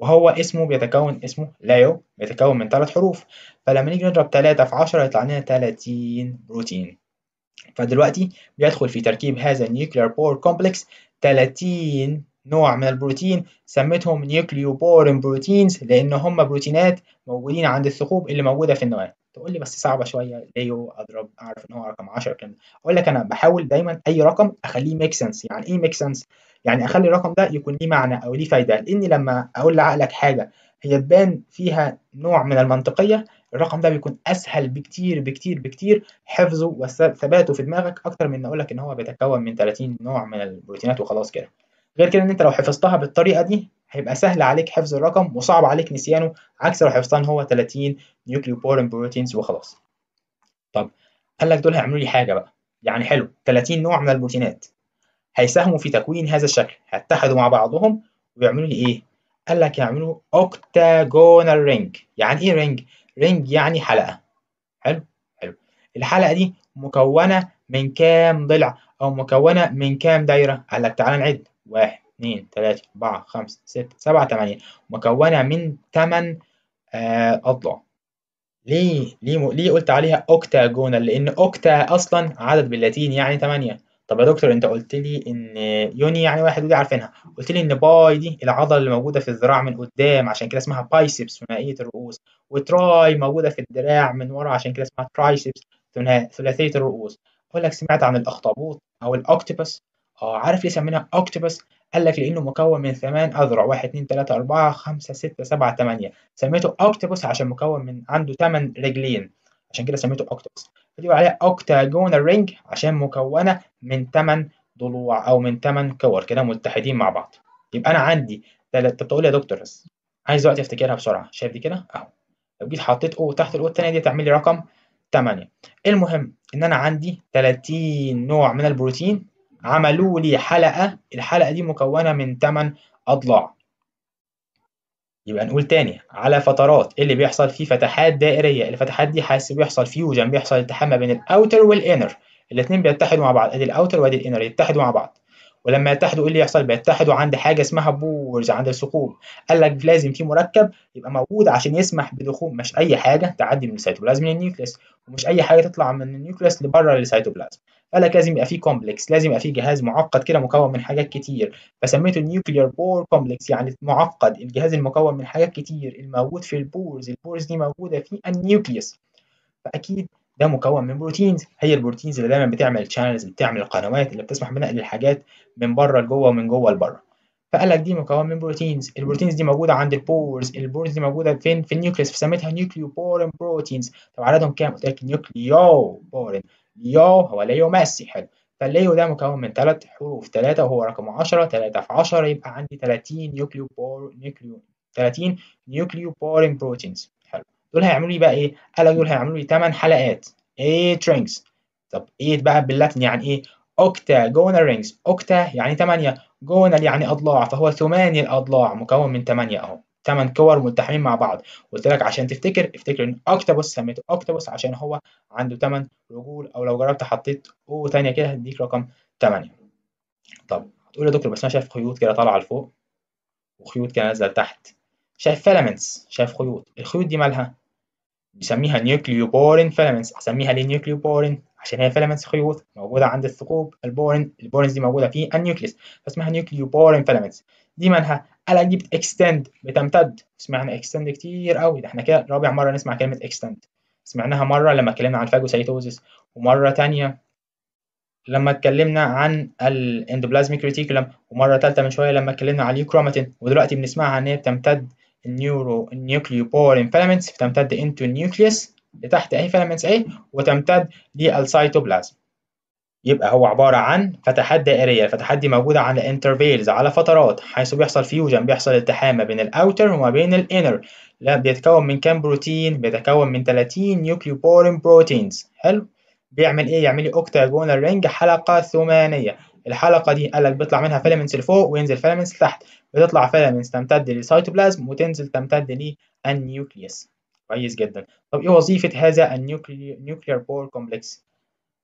وهو اسمه بيتكون اسمه لايو بيتكون من ثلاث حروف فلما نيجي نضرب ثلاثة في عشرة يطلع لنا تلاتين بروتين فدلوقتي بيدخل في تركيب هذا النيوكلير بور كومبلكس تلاتين نوع من البروتين سميتهم نيوكليوبورين بروتينز لأن هم بروتينات موجودين عند الثقوب اللي موجودة في النواة تقول لي بس صعبة شوية ليو أضرب أعرف إن هو رقم 10 كده أقول لك أنا بحاول دايما أي رقم أخليه ميك سنس يعني إيه ميك سنس يعني اخلي الرقم ده يكون ليه معنى او ليه فايده لان لما اقول لعقلك حاجه هي تبان فيها نوع من المنطقيه الرقم ده بيكون اسهل بكتير بكتير بكتير حفظه وثباته في دماغك اكتر من اقول لك ان هو بيتكون من 30 نوع من البروتينات وخلاص كده غير كده ان انت لو حفظتها بالطريقه دي هيبقى سهل عليك حفظ الرقم وصعب عليك نسيانه عكس لو حفظتها ان هو 30 نيوكليوبورين بروتينز وخلاص طب قال لك دول هيعملوا لي حاجه بقى يعني حلو 30 نوع من البروتينات هيساهموا في تكوين هذا الشكل هيتحدوا مع بعضهم ويعملوا لي ايه قال لك يعملوا اوكتاجونال رينج يعني ايه رينج رينج يعني حلقه حلو حلو الحلقه دي مكونه من كام ضلع او مكونه من كام دايره قال لك تعالى نعد واحد اتنين تلاته اربعه خمسه سته سبعه تمانيه مكونه من تمن آه، اضلاع ليه ليه ليه قلت عليها اوكتاجونال لان اوكتا اصلا عدد باللاتيني يعني تمانيه طب يا دكتور انت قلت لي ان يوني يعني واحد ودي عارفينها قلت لي ان باي دي العضله اللي موجوده في الذراع من قدام عشان كده اسمها بايسبس ثنائيه الرؤوس وتراي موجوده في الذراع من ورا عشان كده اسمها ترايسبس ثلاثيه الرؤوس اقول لك سمعت عن الاخطبوط او الاكتوبس اه عارف ليه سميناه اكتوبس قال لك لانه مكون من ثمان اذرع واحد 2 3 اربعه خمسه سته سبعه 8 سميته اكتوبس عشان مكون من عنده ثمان رجلين عشان كده سميته اكتوبس بيقولوا عليها اوكتاجون رينج عشان مكونه من 8 ضلوع او من 8 كور كده متحدين مع بعض يبقى انا عندي تلات طب تقول لي يا دكتور بس عايز وقت افتكرها بسرعه شايف دي كده اهو لو جيت حطيت او تحت الاو الثانيه دي تعمل لي رقم 8 المهم ان انا عندي 30 نوع من البروتين عملوا لي حلقه الحلقه دي مكونه من 8 اضلاع يبقى نقول تاني على فترات اللي بيحصل فيه فتحات دائرية الفتحات دي حاسس بيحصل فيوجن بيحصل التحام ما بين الاوتر والانر الاتنين بيتحدوا مع بعض ادي الاوتر وادي الانر يتحدوا مع بعض ولما يتحدوا ايه اللي يحصل بيتحدوا عند حاجه اسمها بورز عند الثقوب قال لك لازم في مركب يبقى موجود عشان يسمح بدخول مش اي حاجه تعدي من السيتوبلازم للنيوكليس ومش اي حاجه تطلع من النيوكليس لبره للسيتوبلازم قال لك لازم يبقى فيه كومبلكس لازم يبقى فيه جهاز معقد كده مكون من حاجات كتير فسميته نيوكليير بور كومبلكس يعني معقد الجهاز المكون من حاجات كتير الموجود في البورز البورز دي موجوده في النيوكليوس فاكيد ده مكون من بروتينز هي البروتينز اللي دايما بتعمل شانلز بتعمل قنوات اللي بتسمح بنقل الحاجات من بره لجوه ومن جوه لبره فقال لك دي مكون من بروتينز البروتينز دي موجوده عند البورز البورز دي موجوده فين في النيوكليس فسميتها نيوكليو بورين بروتينز طب عددهم كام قلت لك بورين يو هو ليو ماسي حلو فالليو ده مكون من ثلاث حروف ثلاثة وهو رقم عشرة ثلاثة في عشرة يبقى عندي 30 نيوكليو بور نيوكليو 30 نيوكليو بورين بروتينز حلو دول هيعملوا لي بقى ايه؟ قال لك دول هيعملوا لي ثمان حلقات ايه رينجز طب ايه بقى باللاتين يعني ايه؟ اوكتا جونال رينجز اوكتا يعني ثمانية جونال يعني اضلاع فهو ثماني الاضلاع مكون من ثمانية اهو ثمان كور ملتحمين مع بعض قلت لك عشان تفتكر افتكر ان اوكتابوس سميته اوكتابوس عشان هو عنده ثمان رجول او لو جربت حطيت او تانية كده هديك رقم ثمانية طب هتقول يا دكتور بس انا شايف خيوط كده طالعه لفوق وخيوط كده نازله لتحت شايف فيلامنتس شايف خيوط الخيوط دي مالها بيسميها بورين فيلامنتس اسميها ليه بورين عشان هي فيلامنتس خيوط موجوده عند الثقوب البورين البورينز دي موجوده في النيوكليس فاسمها بورين فيلامنتس دي منها قال اجيب extend بتمتد سمعنا extend كتير قوي ده احنا كده رابع مره نسمع كلمه extend سمعناها مره لما اتكلمنا عن الفاجوسيتوزس ومره تانية لما اتكلمنا عن الاندوبلازميك ريتيكولم ومره تالتة من شويه لما اتكلمنا عن اليوكروماتين ودلوقتي بنسمعها ان هي بتمتد النيورو النيوكليوبورين فيلامنتس بتمتد انتو نيوكليس لتحت اي فيلمنتس اهي وتمتد للسيتوبلازم يبقى هو عبارة عن فتحات دائرية الفتحات دي موجودة على انترفيلز على فترات حيث بيحصل فيوجن بيحصل التحام ما بين الاوتر وما بين الانر لا بيتكون من كام بروتين بيتكون من 30 نيوكليوبورين بروتينز حلو بيعمل ايه يعمل لي اوكتاجونال رينج حلقة ثمانية الحلقة دي قالك بيطلع منها فيلمنتس لفوق وينزل فيلمنتس لتحت بتطلع فيلمنتس تمتد للسيتوبلازم وتنزل تمتد للنيوكليوس كويس جدا طب ايه وظيفة هذا النيوكليير بور كومبلكس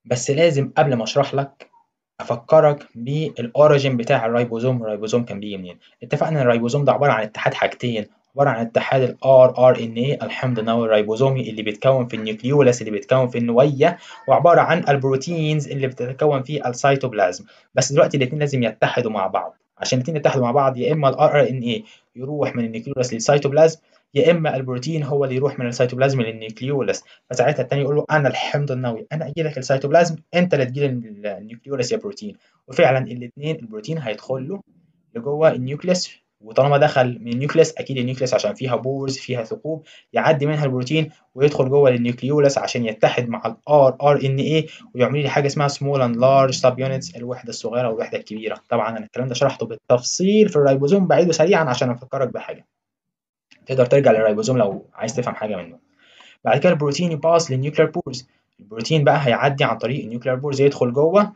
بس لازم قبل ما اشرح لك افكرك بالاوريجين بتاع الريبوزوم الريبوزوم كان بيجي منين اتفقنا ان الريبوزوم ده عباره عن اتحاد حاجتين عباره عن اتحاد الار ار ان اي الحمض النووي الريبوزومي اللي بيتكون في النيوكليولس اللي بيتكون في النويه وعباره عن البروتينز اللي بتتكون في السيتوبلازم بس دلوقتي الاثنين لازم يتحدوا مع بعض عشان الاثنين يتحدوا مع بعض يا اما الار ار ان اي يروح من النيوكليولس للسيتوبلازم يا اما البروتين هو اللي يروح من السيتوبلازم للنيوكليولس فساعتها الثاني يقول له انا الحمض النووي انا اجي لك السيتوبلازم انت اللي تجي النيوكليولس يا بروتين وفعلا الاثنين البروتين هيدخل له لجوه النيوكليس وطالما دخل من النيوكليس اكيد النيوكليس عشان فيها بورز فيها ثقوب يعدي منها البروتين ويدخل جوه للنيوكليولس عشان يتحد مع الار ار ان اي ويعمل لي حاجه اسمها سمول اند لارج سب يونتس الوحده الصغيره والوحده الكبيره طبعا انا الكلام ده شرحته بالتفصيل في الريبوزوم بعيده سريعا عشان افكرك بحاجه تقدر ترجع للريبوزوم لو عايز تفهم حاجه منه بعد كده البروتين يباص للنيوكلير بورز البروتين بقى هيعدي عن طريق النيوكلير بورز يدخل جوه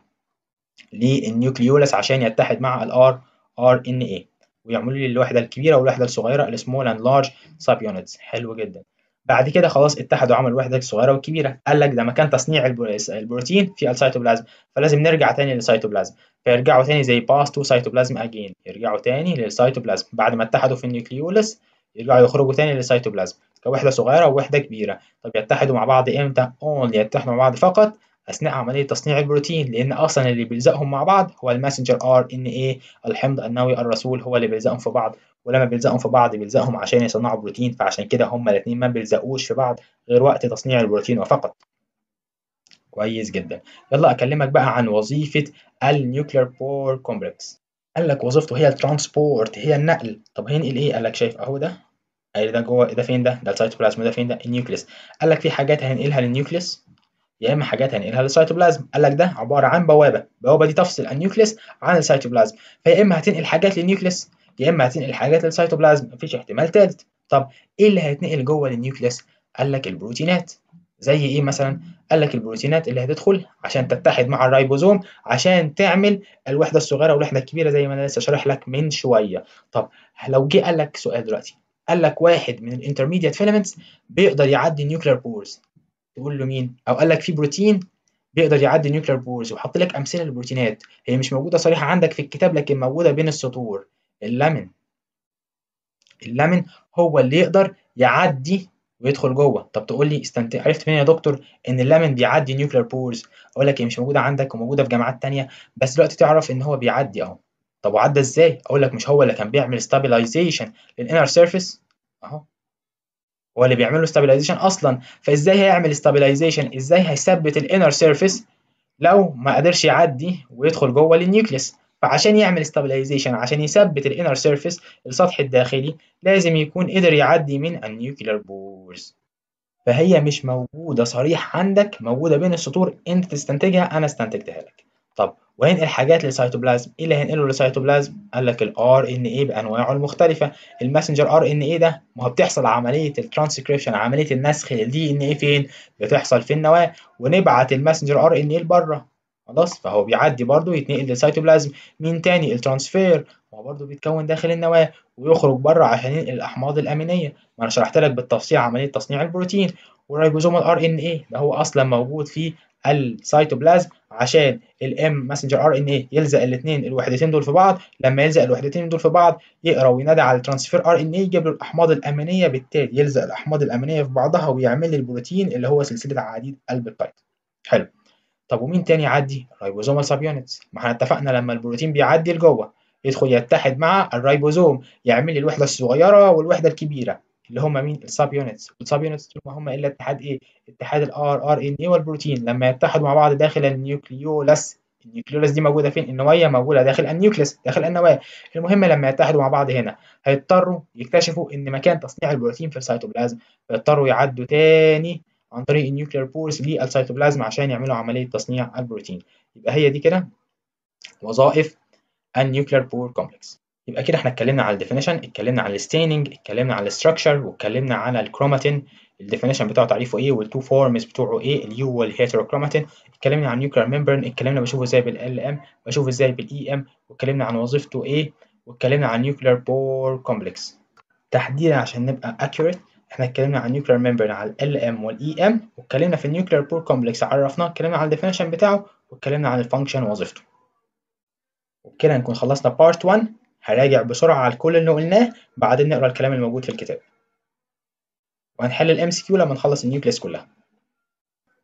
للنيوكليولس عشان يتحد مع الار ار ان اي ويعملوا لي الوحده الكبيره والوحده الصغيره السمول اند لارج سب يونتس حلو جدا بعد كده خلاص اتحدوا عملوا الوحده الصغيره والكبيره قال لك ده مكان تصنيع البروتين في السيتوبلازم فلازم نرجع تاني للسيتوبلازم فيرجعوا تاني زي باس تو سيتوبلازم اجين يرجعوا تاني للسيتوبلازم بعد ما اتحدوا في النيوكليولس يرجعوا يخرجوا تاني للسيتوبلازم كوحدة صغيرة ووحدة كبيرة طب يتحدوا مع بعض إمتى؟ اونلي يتحدوا مع بعض فقط أثناء عملية تصنيع البروتين لأن أصلا اللي بيلزقهم مع بعض هو الماسنجر ار ان اي الحمض النووي الرسول هو اللي بيلزقهم في بعض ولما بيلزقهم في بعض بيلزقهم عشان يصنعوا بروتين فعشان كده هما الاتنين ما بيلزقوش في بعض غير وقت تصنيع البروتين وفقط كويس جدا يلا أكلمك بقى عن وظيفة النيوكلير بور كومبلكس قال لك وظيفته هي الترانسبورت هي النقل طب هينقل ايه قال لك شايف اهو ده قال ده جوه ده فين ده ده السيتوبلازم ده فين ده النيوكليس قال لك في حاجات هينقلها للنيوكليس يا اما حاجات هينقلها للسيتوبلازم قال لك ده عباره عن بوابه البوابه دي تفصل النيوكليس عن السيتوبلازم فيا اما هتنقل حاجات للنيوكليس يا اما هتنقل حاجات للسيتوبلازم مفيش احتمال ثالث طب ايه اللي هيتنقل جوه للنيوكليس قال لك البروتينات زي ايه مثلا قال لك البروتينات اللي هتدخل عشان تتحد مع الرايبوزوم عشان تعمل الوحده الصغيره والوحده الكبيره زي ما انا لسه شارح لك من شويه طب لو جه قال لك سؤال دلوقتي قال لك واحد من الانترميديت فيلمنتس بيقدر يعدي النيوكلير بورز تقول له مين او قال لك في بروتين بيقدر يعدي النيوكلير بورز وحط لك امثله للبروتينات هي مش موجوده صريحه عندك في الكتاب لكن موجوده بين السطور اللمن اللمن هو اللي يقدر يعدي ويدخل جوه طب تقول لي استنت... عرفت منين يا دكتور ان اللمن بيعدي نيوكلير بورز اقول لك هي مش موجوده عندك وموجوده في جامعات تانية بس دلوقتي تعرف ان هو بيعدي اهو طب وعدى ازاي اقول لك مش هو اللي كان بيعمل ستابلايزيشن للانر سيرفيس اهو هو اللي بيعمل له ستابلايزيشن اصلا فازاي هيعمل ستابلايزيشن ازاي هيثبت الانر سيرفيس لو ما قدرش يعدي ويدخل جوه للنيوكليس فعشان يعمل استابلايزيشن عشان يثبت الانر سيرفيس السطح الداخلي لازم يكون قدر يعدي من النيوكلير بورز فهي مش موجودة صريح عندك موجودة بين السطور انت تستنتجها انا استنتجتها لك طب وهنقل إيه حاجات للسيتوبلازم ايه اللي هنقله للسيتوبلازم قال لك الار ان اي بانواعه المختلفه الماسنجر ار ان اي ده ما هو بتحصل عمليه الترانسكريبشن عمليه النسخ للدي ان ايه فين بتحصل في النواه ونبعت الماسنجر ار ان اي لبره خلاص فهو بيعدي برضه يتنقل للسيتوبلازم مين تاني الترانسفير هو برضه بيتكون داخل النواه ويخرج بره عشان ينقل الاحماض الامينيه ما انا شرحت لك بالتفصيل عمليه تصنيع البروتين والريبوزوم الـ ان ده هو اصلا موجود في السيتوبلازم عشان الام ماسنجر ار ان يلزق الاثنين الوحدتين دول في بعض لما يلزق الوحدتين دول في بعض يقرا وينادي على الترانسفير ار ان يجيب له الاحماض الامينيه بالتالي يلزق الاحماض الامينيه في بعضها ويعمل لي البروتين اللي هو سلسله عديد قلب البيض حلو طب ومين تاني يعدي الرايبوزومال سب يونتس ما احنا اتفقنا لما البروتين بيعدي لجوه يدخل يتحد مع الرايبوزوم يعمل لي الوحده الصغيره والوحده الكبيره اللي هم مين السب يونتس والسب يونتس دول ما هم الا اتحاد ايه اتحاد الار ار ان اي والبروتين لما يتحدوا مع بعض داخل النيوكليولس النيوكليولس دي موجوده فين النوايه موجوده داخل النيوكليس داخل النواه المهم لما يتحدوا مع بعض هنا هيضطروا يكتشفوا ان مكان تصنيع البروتين في السيتوبلازم فيضطروا يعدوا تاني عن طريق النيوكلير بورس للسيتوبلازم عشان يعملوا عملية تصنيع البروتين يبقى هي دي كده وظائف النيوكلير بور كومبلكس يبقى كده احنا اتكلمنا على الديفينيشن اتكلمنا على الستيننج اتكلمنا على الاستراكشر واتكلمنا على الكروماتين الديفينيشن بتاعه تعريفه ايه والتو فورمز بتوعه ايه اليو والهيتروكروماتين اتكلمنا عن النيوكلير ميمبرين اتكلمنا بشوفه ازاي بالال ام بشوفه ازاي بالاي ام واتكلمنا عن وظيفته ايه واتكلمنا عن النيوكلير بور كومبلكس تحديدا عشان نبقى اكوريت احنا اتكلمنا عن نيوكلير ميمبرين على ال ام والاي ام e واتكلمنا في النيوكلير بور كومبلكس عرفناه اتكلمنا على الديفينيشن بتاعه واتكلمنا عن الفانكشن وظيفته وبكده نكون خلصنا بارت 1 هراجع بسرعه على كل اللي قلناه بعدين نقرا الكلام الموجود في الكتاب وهنحل الام سي كيو لما نخلص النيوكليس كلها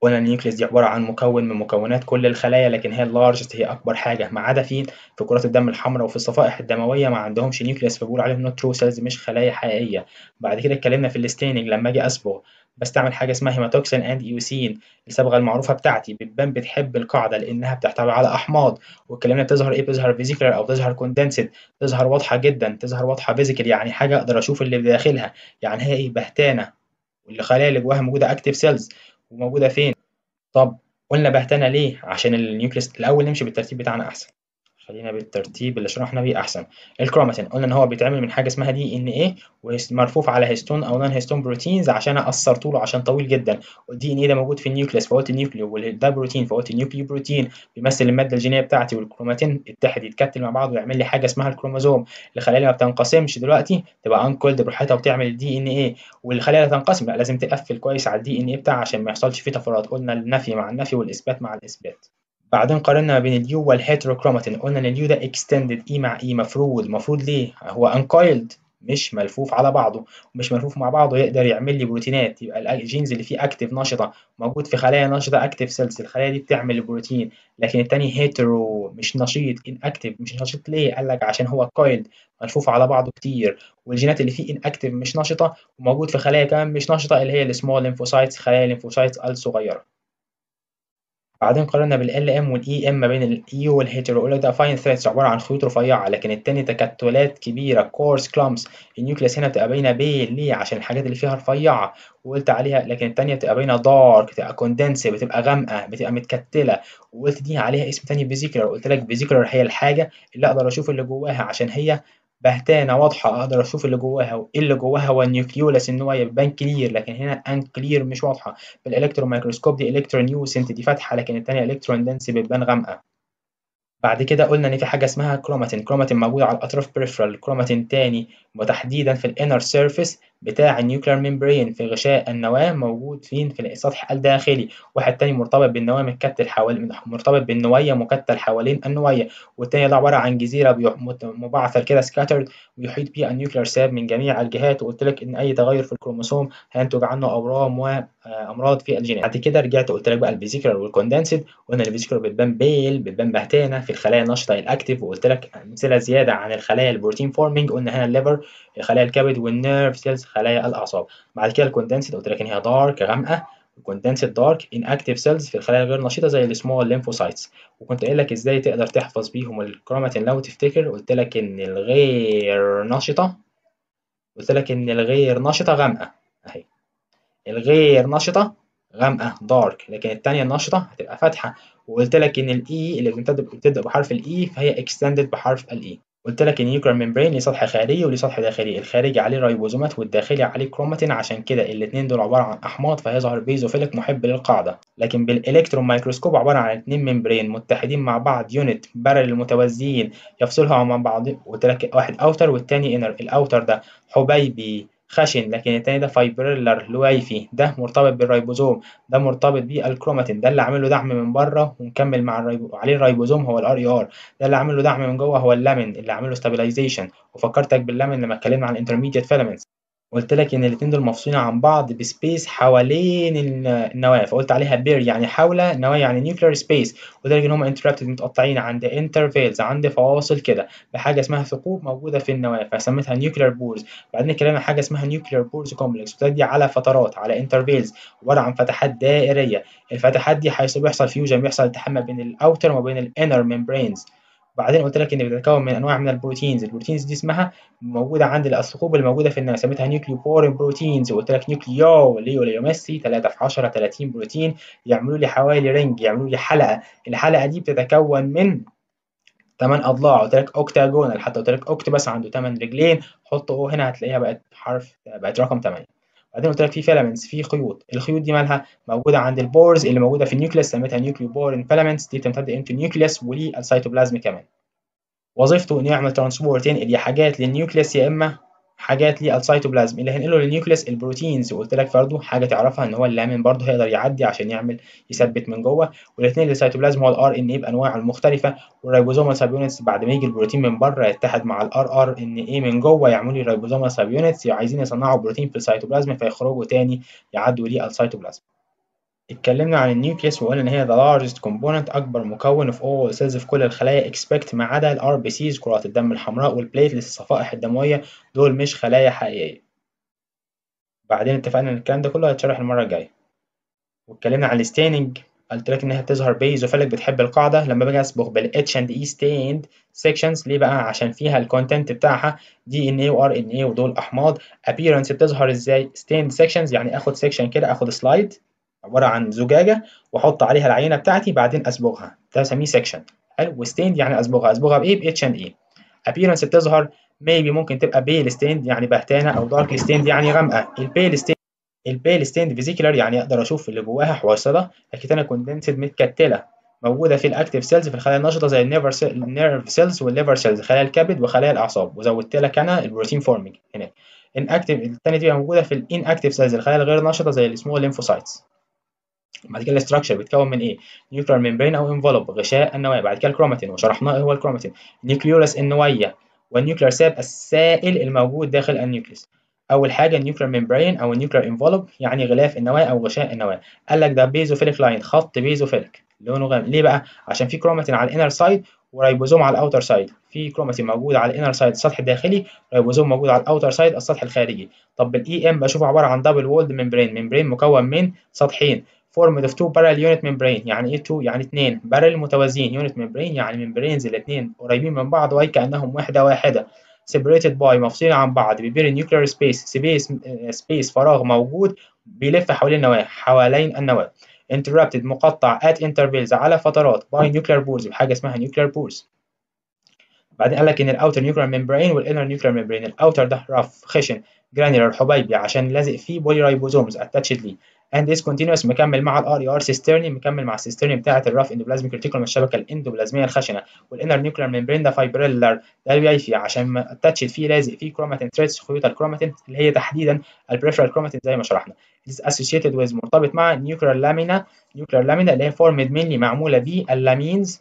قلنا النيوكليس دي عباره عن مكون من مكونات كل الخلايا لكن هي اللارجست هي اكبر حاجه ما عدا في في كرات الدم الحمراء وفي الصفائح الدمويه ما عندهمش نيوكليس فبقول عليهم نوت ترو سيلز مش خلايا حقيقيه بعد كده اتكلمنا في الستيننج لما اجي اصبغ بستعمل حاجه اسمها هيماتوكسين اند ايوسين الصبغه المعروفه بتاعتي بتبان بتحب القاعده لانها بتحتوي على احماض واتكلمنا بتظهر ايه بتظهر فيزيكال او بتظهر كوندنسد تظهر واضحه جدا تظهر واضحه فيزيكال يعني حاجه اقدر اشوف اللي داخلها يعني هي ايه بهتانه والخلايا اللي جواها موجوده اكتيف سيلز وموجوده فين طب قلنا بهتنا ليه عشان النيوكليس الاول نمشي بالترتيب بتاعنا احسن خلينا بالترتيب اللي شرحنا بيه احسن الكروماتين قلنا ان هو بيتعمل من حاجه اسمها دي ان ايه ومرفوف على هيستون او نان هيستون بروتينز عشان اقصر طوله عشان طويل جدا والدي ان ايه ده موجود في النيوكليس فقلت النيوكليو ده بروتين فقلت النيوكليو بروتين بيمثل الماده الجينيه بتاعتي والكروماتين اتحد يتكتل مع بعض ويعمل لي حاجه اسمها الكروموزوم الخلايا ما بتنقسمش دلوقتي تبقى انكولد بروحتها وتعمل الدي ان ايه والخلايا اللي تنقسم لا لازم تقفل كويس على الدي ان ايه بتاعها عشان ما يحصلش فيه تفرقات قلنا النفي مع النفي والاثبات مع الاثبات بعدين قارنا بين اليو والهيتروكروماتين قلنا ان اليو ده اكستندد اي e مع اي e مفرود مفروض ليه هو انكايلد مش ملفوف على بعضه ومش ملفوف مع بعضه يقدر يعمل لي بروتينات يبقى الجينز اللي فيه اكتف نشطه موجود في خلايا نشطه اكتف سيلز الخلايا دي بتعمل البروتين لكن التاني هيترو مش نشيط ان اكتف مش نشيط ليه قال لك عشان هو كويلد ملفوف على بعضه كتير والجينات اللي فيه ان اكتف مش نشطه وموجود في خلايا كمان مش نشطه اللي هي السمول لينفوسايتس خلايا لينفوسايتس الصغيره بعدين قارنا بال ام والاي ام e ما بين الاي E والهيترو ده فاين ثريدز عبارة عن خيوط رفيعة لكن التاني تكتلات كبيرة كورس كلامس النيوكليس هنا بتبقى باينة بين ليه عشان الحاجات اللي فيها رفيعة وقلت عليها لكن التانية بتبقى باينة دارك بتبقى كوندنس بتبقى غامقة بتبقى متكتلة وقلت دي عليها اسم تاني فيزيكولر قلت لك فيزيكولر هي الحاجة اللي أقدر أشوف اللي جواها عشان هي بهتانة واضحة أقدر أشوف اللي جواها وإيه اللي جواها والنيوكليولاس إن هو يبان كلير لكن هنا ان كلير مش واضحة بالإلكترون مايكروسكوب دي إلكترون يوسنت دي فاتحة لكن التانية إلكترون دنس بتبان غامقة بعد كده قلنا إن في حاجة اسمها كروماتين كروماتين موجودة على الأطراف peripheral كروماتين تاني وتحديدا في الانر سيرفيس بتاع النيوكلير ميمبرين في غشاء النواة موجود فين في السطح الداخلي واحد تاني مرتبط بالنواة متكتل حوالي مرتبط بالنواية مكتل حوالين النواية والتاني ده عبارة عن جزيرة مبعثر كده سكاترد ويحيط بيها النيوكلير ساب من جميع الجهات وقلت لك ان اي تغير في الكروموسوم هينتج عنه اورام وامراض آه، في الجينات بعد كده رجعت قلت لك بقى الفيزيكولار والكوندنسد قلنا الفيزيكولار بتبان بيل بتبان بهتانه في الخلايا النشطه الاكتيف وقلت لك امثله زياده عن الخلايا البروتين فورمينج قلنا هنا الليفر خلايا الكبد والنيرف سيلز خلايا الاعصاب بعد كده الكوندنسد قلت لك ان هي دارك غامقه كوندنسد دارك ان اكتيف سيلز في الخلايا الغير نشيطه زي السمول ليمفوسايتس وكنت قايل لك ازاي تقدر تحفظ بيهم الكروماتين لو تفتكر قلت لك ان الغير نشطه قلت لك ان الغير نشطه غامقه اهي الغير نشطه غامقه دارك لكن الثانيه النشطه هتبقى فاتحه وقلت لك ان الاي e اللي بتبدا بحرف الاي e، فهي اكستندد بحرف الاي e. قلت لك النيوكلير ميمبرين ليه سطح خارجي وليه سطح داخلي الخارجي عليه ريبوزومات والداخلي عليه كروماتين عشان كده الاثنين دول عباره عن احماض فيظهر بيزوفيلك محب للقاعده لكن بالالكترون مايكروسكوب عباره عن اثنين ميمبرين متحدين مع بعض يونت بارل متوازيين يفصلها عن بعض قلت لك واحد اوتر والتاني انر الاوتر ده حبيبي خشن لكن التاني ده فايبريلر لويفي ده مرتبط بالريبوزوم ده مرتبط بالكروماتين ده اللي عامل له دعم من بره ومكمل مع الريبو... عليه الريبوزوم هو الار اي ار e ده اللي عامل له دعم من جوه هو اللامن اللي عامل له ستابلايزيشن وفكرتك باللامن لما اتكلمنا عن الانترميديت فيلمنتس قلت لك ان الاتنين دول مفصولين عن بعض بسبيس حوالين النواه فقلت عليها بير يعني حول نواه يعني نيوكلير سبيس قلت لك ان هم انتراكتد متقطعين عند انترفيلز عند فواصل كده بحاجه اسمها ثقوب موجوده في النواه فسميتها نيوكلير بورز وبعدين اتكلمنا عن حاجه اسمها نيوكلير بورز كومبلكس بتدي على فترات على انترفيلز عباره عن فتحات دائريه الفتحات دي هيحصل بيحصل فيوجن بيحصل التحام ما بين الاوتر وما بين الانر ميمبرينز بعدين قلت لك ان بتتكون من انواع من البروتينز البروتينز دي اسمها موجوده عند الثقوب الموجوده في الناس سميتها نيوكليوبورين بروتينز وقلت لك نيوكليو ليو ليو ميسي 3 في 10 30 بروتين يعملوا لي حوالي رينج يعملوا لي حلقه الحلقه دي بتتكون من 8 اضلاع قلت لك اوكتاجونال حتى قلت لك اوكت بس عنده 8 رجلين حط او هنا هتلاقيها بقت حرف بقت رقم 8 بعدين قلت لك في فيلامنتس في خيوط الخيوط دي مالها موجوده عند البورز اللي موجوده في النيوكليس سميتها نيوكليو بورن فيلامنتس دي تمتد انتو نيوكليس وللسيتوبلازم كمان وظيفته انه يعمل ترانسبورت ينقل يا حاجات للنيوكليس يا اما حاجات للسيتوبلازم اللي هنقله للنيوكليس البروتينز وقلت لك برضه حاجه تعرفها ان هو اللامين برضه هيقدر يعدي عشان يعمل يثبت من جوه والاثنين للسيتوبلازم هو الار ان اي بانواعه المختلفه والريبوزومال سب يونتس بعد ما يجي البروتين من بره يتحد مع الار ار ان اي من جوه يعملوا ريبوزومال سب يونتس عايزين يصنعوا بروتين في السيتوبلازم فيخرجوا تاني يعدوا للسيتوبلازم اتكلمنا عن النيوكليس وقلنا ان هي the largest component اكبر مكون في all cells في كل الخلايا اكسبكت ما عدا ال RBCs كرات الدم الحمراء والبليتلس الصفائح الدمويه دول مش خلايا حقيقيه بعدين اتفقنا ان الكلام ده كله هيتشرح المره الجايه واتكلمنا عن الستيننج قلت لك ان هي بتظهر بيزوفيلك بتحب القاعده لما باجي اصبغ بالاتش اند اي ستيند سيكشنز ليه بقى عشان فيها الكونتنت بتاعها دي ان اي وار ان اي ودول احماض ابييرنس بتظهر ازاي ستيند سيكشنز يعني اخد سيكشن كده اخد سلايد عباره عن زجاجه واحط عليها العينه بتاعتي بعدين اصبغها ده بسميه سكشن حلو وستيند يعني اصبغها اصبغها بايه باتش اند اي ابييرنس بتظهر ميبي ممكن تبقى بيل ستيند يعني بهتانه او دارك ستيند يعني غامقه البيل ستيند البيل ستيند فيزيكولار يعني اقدر اشوف اللي جواها لكن انا كوندنسد متكتله موجوده في الاكتيف سيلز في الخلايا النشطه زي النيرف سيلز, سيلز والليفر سيلز خلايا الكبد وخلايا الاعصاب وزودت لك انا البروتين فورمينج هناك ان اكتيف الثانيه دي موجوده في الان اكتيف سيلز الخلايا الغير نشطه زي اللي لينفوسايتس بعد كده الاستراكشر بيتكون من ايه؟ نيوكلير ممبرين او انفلوب غشاء النواه بعد كده الكروماتين وشرحناه هو الكروماتين نيوكليولس النويه والنيوكلير ساب السائل الموجود داخل النيوكليس اول حاجه النيوكلير ممبرين او النيوكلير انفلوب يعني غلاف النواه او غشاء النواه قال لك ده بيزوفيليك لاين خط بيزوفيليك لونه غامق ليه بقى عشان في كروماتين على الانر سايد ورايبوزوم على الاوتر سايد في كروماتين موجود على الانر سايد السطح الداخلي رايبوزوم موجود على الاوتر سايد السطح الخارجي طب الاي ام e بشوفه عباره عن دبل وولد ممبرين ممبرين مكون من سطحين formed of two parallel unit membrane يعني ايه two يعني اثنين parallel متوازيين unit membrane يعني membranes الاثنين قريبين من بعض وهي كأنهم وحدة واحدة separated by مفصولين عن بعض ببير nuclear space space space فراغ موجود بيلف حوالين النواة حوالين النواة interrupted مقطع at intervals على فترات by nuclear pores بحاجة اسمها nuclear pores بعدين قال لك ان الاوتر نيوكلير ميمبرين والانر نيوكلير ميمبرين الاوتر ده رف خشن جرانيولر حبيبي عشان لازق فيه بولي رايبوزومز اتاتشد ليه and is continuous مكمل مع الار اي ار سيسترني مكمل مع السيسترني بتاعه الراف اندوبلازميك ريتيكولم الشبكه الاندوبلازميه الخشنه والانر نيوكلير ممبرين ده فايبريلر ده بيعي فيه عشان ما فيه لازق فيه كروماتين ثريدز خيوط الكروماتين اللي هي تحديدا البريفرال كروماتين زي ما شرحنا it is associated with مرتبط مع نيوكلير لامينا نيوكلير لامينا اللي هي فورمد مينلي معموله باللامينز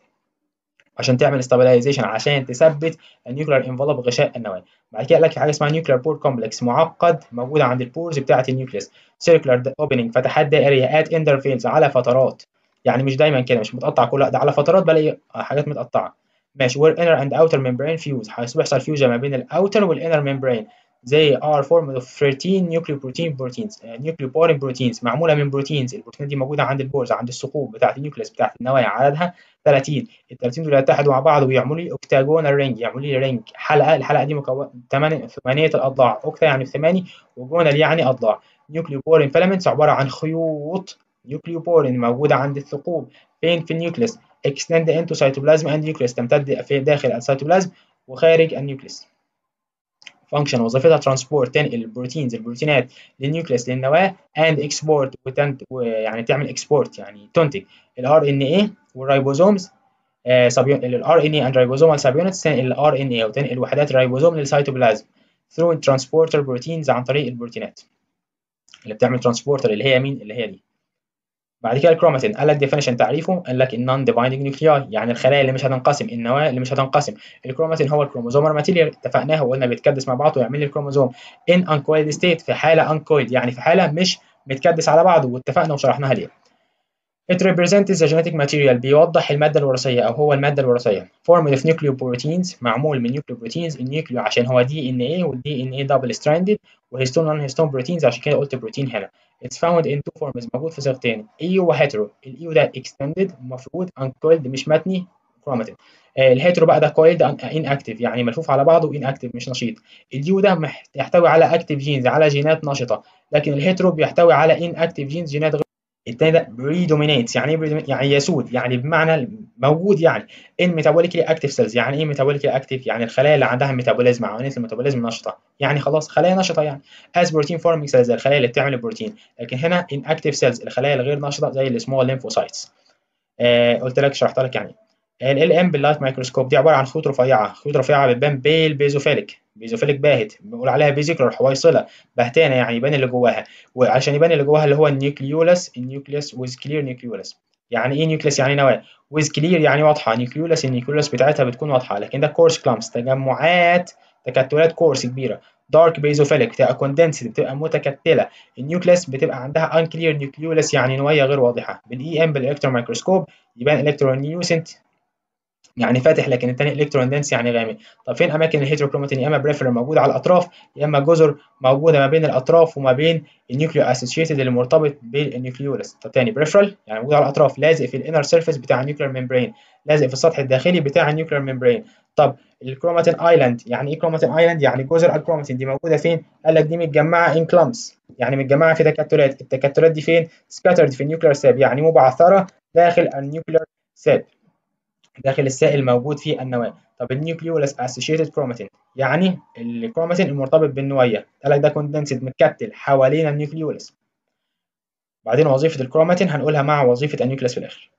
عشان تعمل استابلايزيشن عشان تثبت النيوكلير انفلوب غشاء النواه بعد كده قال لك حاجه اسمها نيوكلير بور كومبلكس معقد موجود عند البورز بتاعه النيوكليس سيركلر اوبننج فتحات دائريه ات انترفيرنس على فترات يعني مش دايما كده مش متقطع كل ده على فترات بلاقي حاجات متقطعه ماشي وير انر اند اوتر ميمبرين فيوز هيحصل فيوجن ما بين الاوتر والانر ميمبرين زي ار فورم اوف 13 نيوكليو بروتين بروتينز نيوكليو بورين بروتينز معموله من بروتينز البروتين دي موجوده عند البورز عند الثقوب بتاعه النيوكليس بتاعه النوايا عددها 30 ال 30 دول يتحدوا مع بعض ويعملوا لي اوكتاجونال رينج يعملوا لي رينج حلقه الحلقه دي مكونه 8 ثمانيه الاضلاع اوكتا يعني ثماني وجونال يعني اضلاع نيوكليو بورين فيلمنتس عباره عن خيوط نيوكليو بورين موجوده عند الثقوب فين في النيوكليس اكستند انتو سيتوبلازم اند نيوكليس تمتد في داخل السيتوبلازم وخارج النيوكليس فانكشن وظيفتها ترانسبورت تنقل البروتينز البروتينات للنيوكليس للنواه اند اكسبورت يعني تعمل اكسبورت يعني تنتج الار ان اي والرايبوزومز الار آه، ان اي اند رايبوزومال سابيونتس تنقل الار ان اي وتنقل وحدات الرايبوزوم للسيتوبلازم ثرو ترانسبورتر بروتينز عن طريق البروتينات اللي بتعمل ترانسبورتر اللي هي مين اللي هي دي بعد كده الكروماتين قال لك ديفينيشن تعريفه قال لك النون ديفايندنج نيوكلياي يعني الخلايا اللي مش هتنقسم النواه اللي مش هتنقسم الكروماتين هو الكروموزومر ماتيريال اتفقناها وقلنا بيتكدس مع بعضه ويعمل لي الكروموزوم ان انكويد ستيت في حاله انكويد يعني في حاله مش متكدس على بعضه واتفقنا وشرحناها ليه It represents the genetic material بيوضح المادة الوراثية أو هو المادة الوراثية formed of nucleoproteins معمول من nucleoproteins النيوكليو عشان هو دي ان ايه والدي ان ايه دبل ستراندد وهيستون نون بروتينز عشان كده قلت بروتين هنا It's found in two forms موجود في صيغتين EU وهيترو EU ده extended المفروض uncoiled مش متني chromatin آه، الهيترو بقى ده كويلد آه، inactive يعني ملفوف على بعضه inactive مش نشيط اليو e ده يحتوي على active genes على جينات نشطة لكن الهيترو بيحتوي على inactive genes جينات غير الثاني ده بريدومينيت يعني ايه بريدومينيت يعني يسود يعني بمعنى موجود يعني ان ميتابوليكلي اكتف سيلز يعني ايه ميتابوليكلي اكتف يعني الخلايا اللي عندها ميتابوليزم عمليه الميتابوليزم نشطه يعني خلاص خلايا نشطه يعني از بروتين فورمينج سيلز الخلايا اللي بتعمل البروتين لكن هنا ان اكتف سيلز الخلايا الغير نشطه زي السمول ليمفوسايتس آه قلت لك شرحت لك يعني ال ال ام باللايت مايكروسكوب دي عباره عن خيوط رفيعه خيوط رفيعه بتبان بيل بيزوفيلك بيزوفيلك باهت بنقول عليها بيزيكلر حويصله بهتانه يعني يبان اللي جواها وعشان يبان اللي جواها اللي هو النيوكليولس النيوكليوس ويز كلير نيوكليولس يعني ايه نيوكليس يعني نواه ويز كلير يعني واضحه نيوكليولس النيوكليولس بتاعتها بتكون واضحه لكن ده كورس كلامس تجمعات تكتلات كورس كبيره دارك بيزوفيلك بتبقى كوندنسد بتبقى متكتله النيوكليس بتبقى عندها انكلير نيوكليولس يعني نويه غير واضحه بالاي ام بالالكترون مايكروسكوب يبان الكترون نيوسنت يعني فاتح لكن الثاني الكترون دنس يعني غامق طب فين اماكن الهيتروكروماتين يا اما بريفر موجود على الاطراف يا اما جزر موجوده ما بين الاطراف وما بين النيوكليو اسوشيتد اللي مرتبط بالنيوكليولس طب تاني بريفرال يعني موجود على الاطراف لازق في الانر سيرفيس بتاع النيوكليير ميمبرين لازق في السطح الداخلي بتاع النيوكليير ميمبرين طب الكروماتين ايلاند يعني ايه كروماتين ايلاند يعني جزر الكروماتين دي موجوده فين قال لك دي متجمعه ان كلامس يعني متجمعه في تكتلات التكتلات دي فين سكاترد في النيوكليير ساب يعني مبعثره داخل النيوكليير ساب داخل السائل موجود فيه النواة طب النيوكليولس اسوشيتد كروماتين يعني الكروماتين المرتبط بالنوية قال لك ده كوندنسد متكتل حوالين النيوكليولس بعدين وظيفة الكروماتين هنقولها مع وظيفة النيوكليولس في الآخر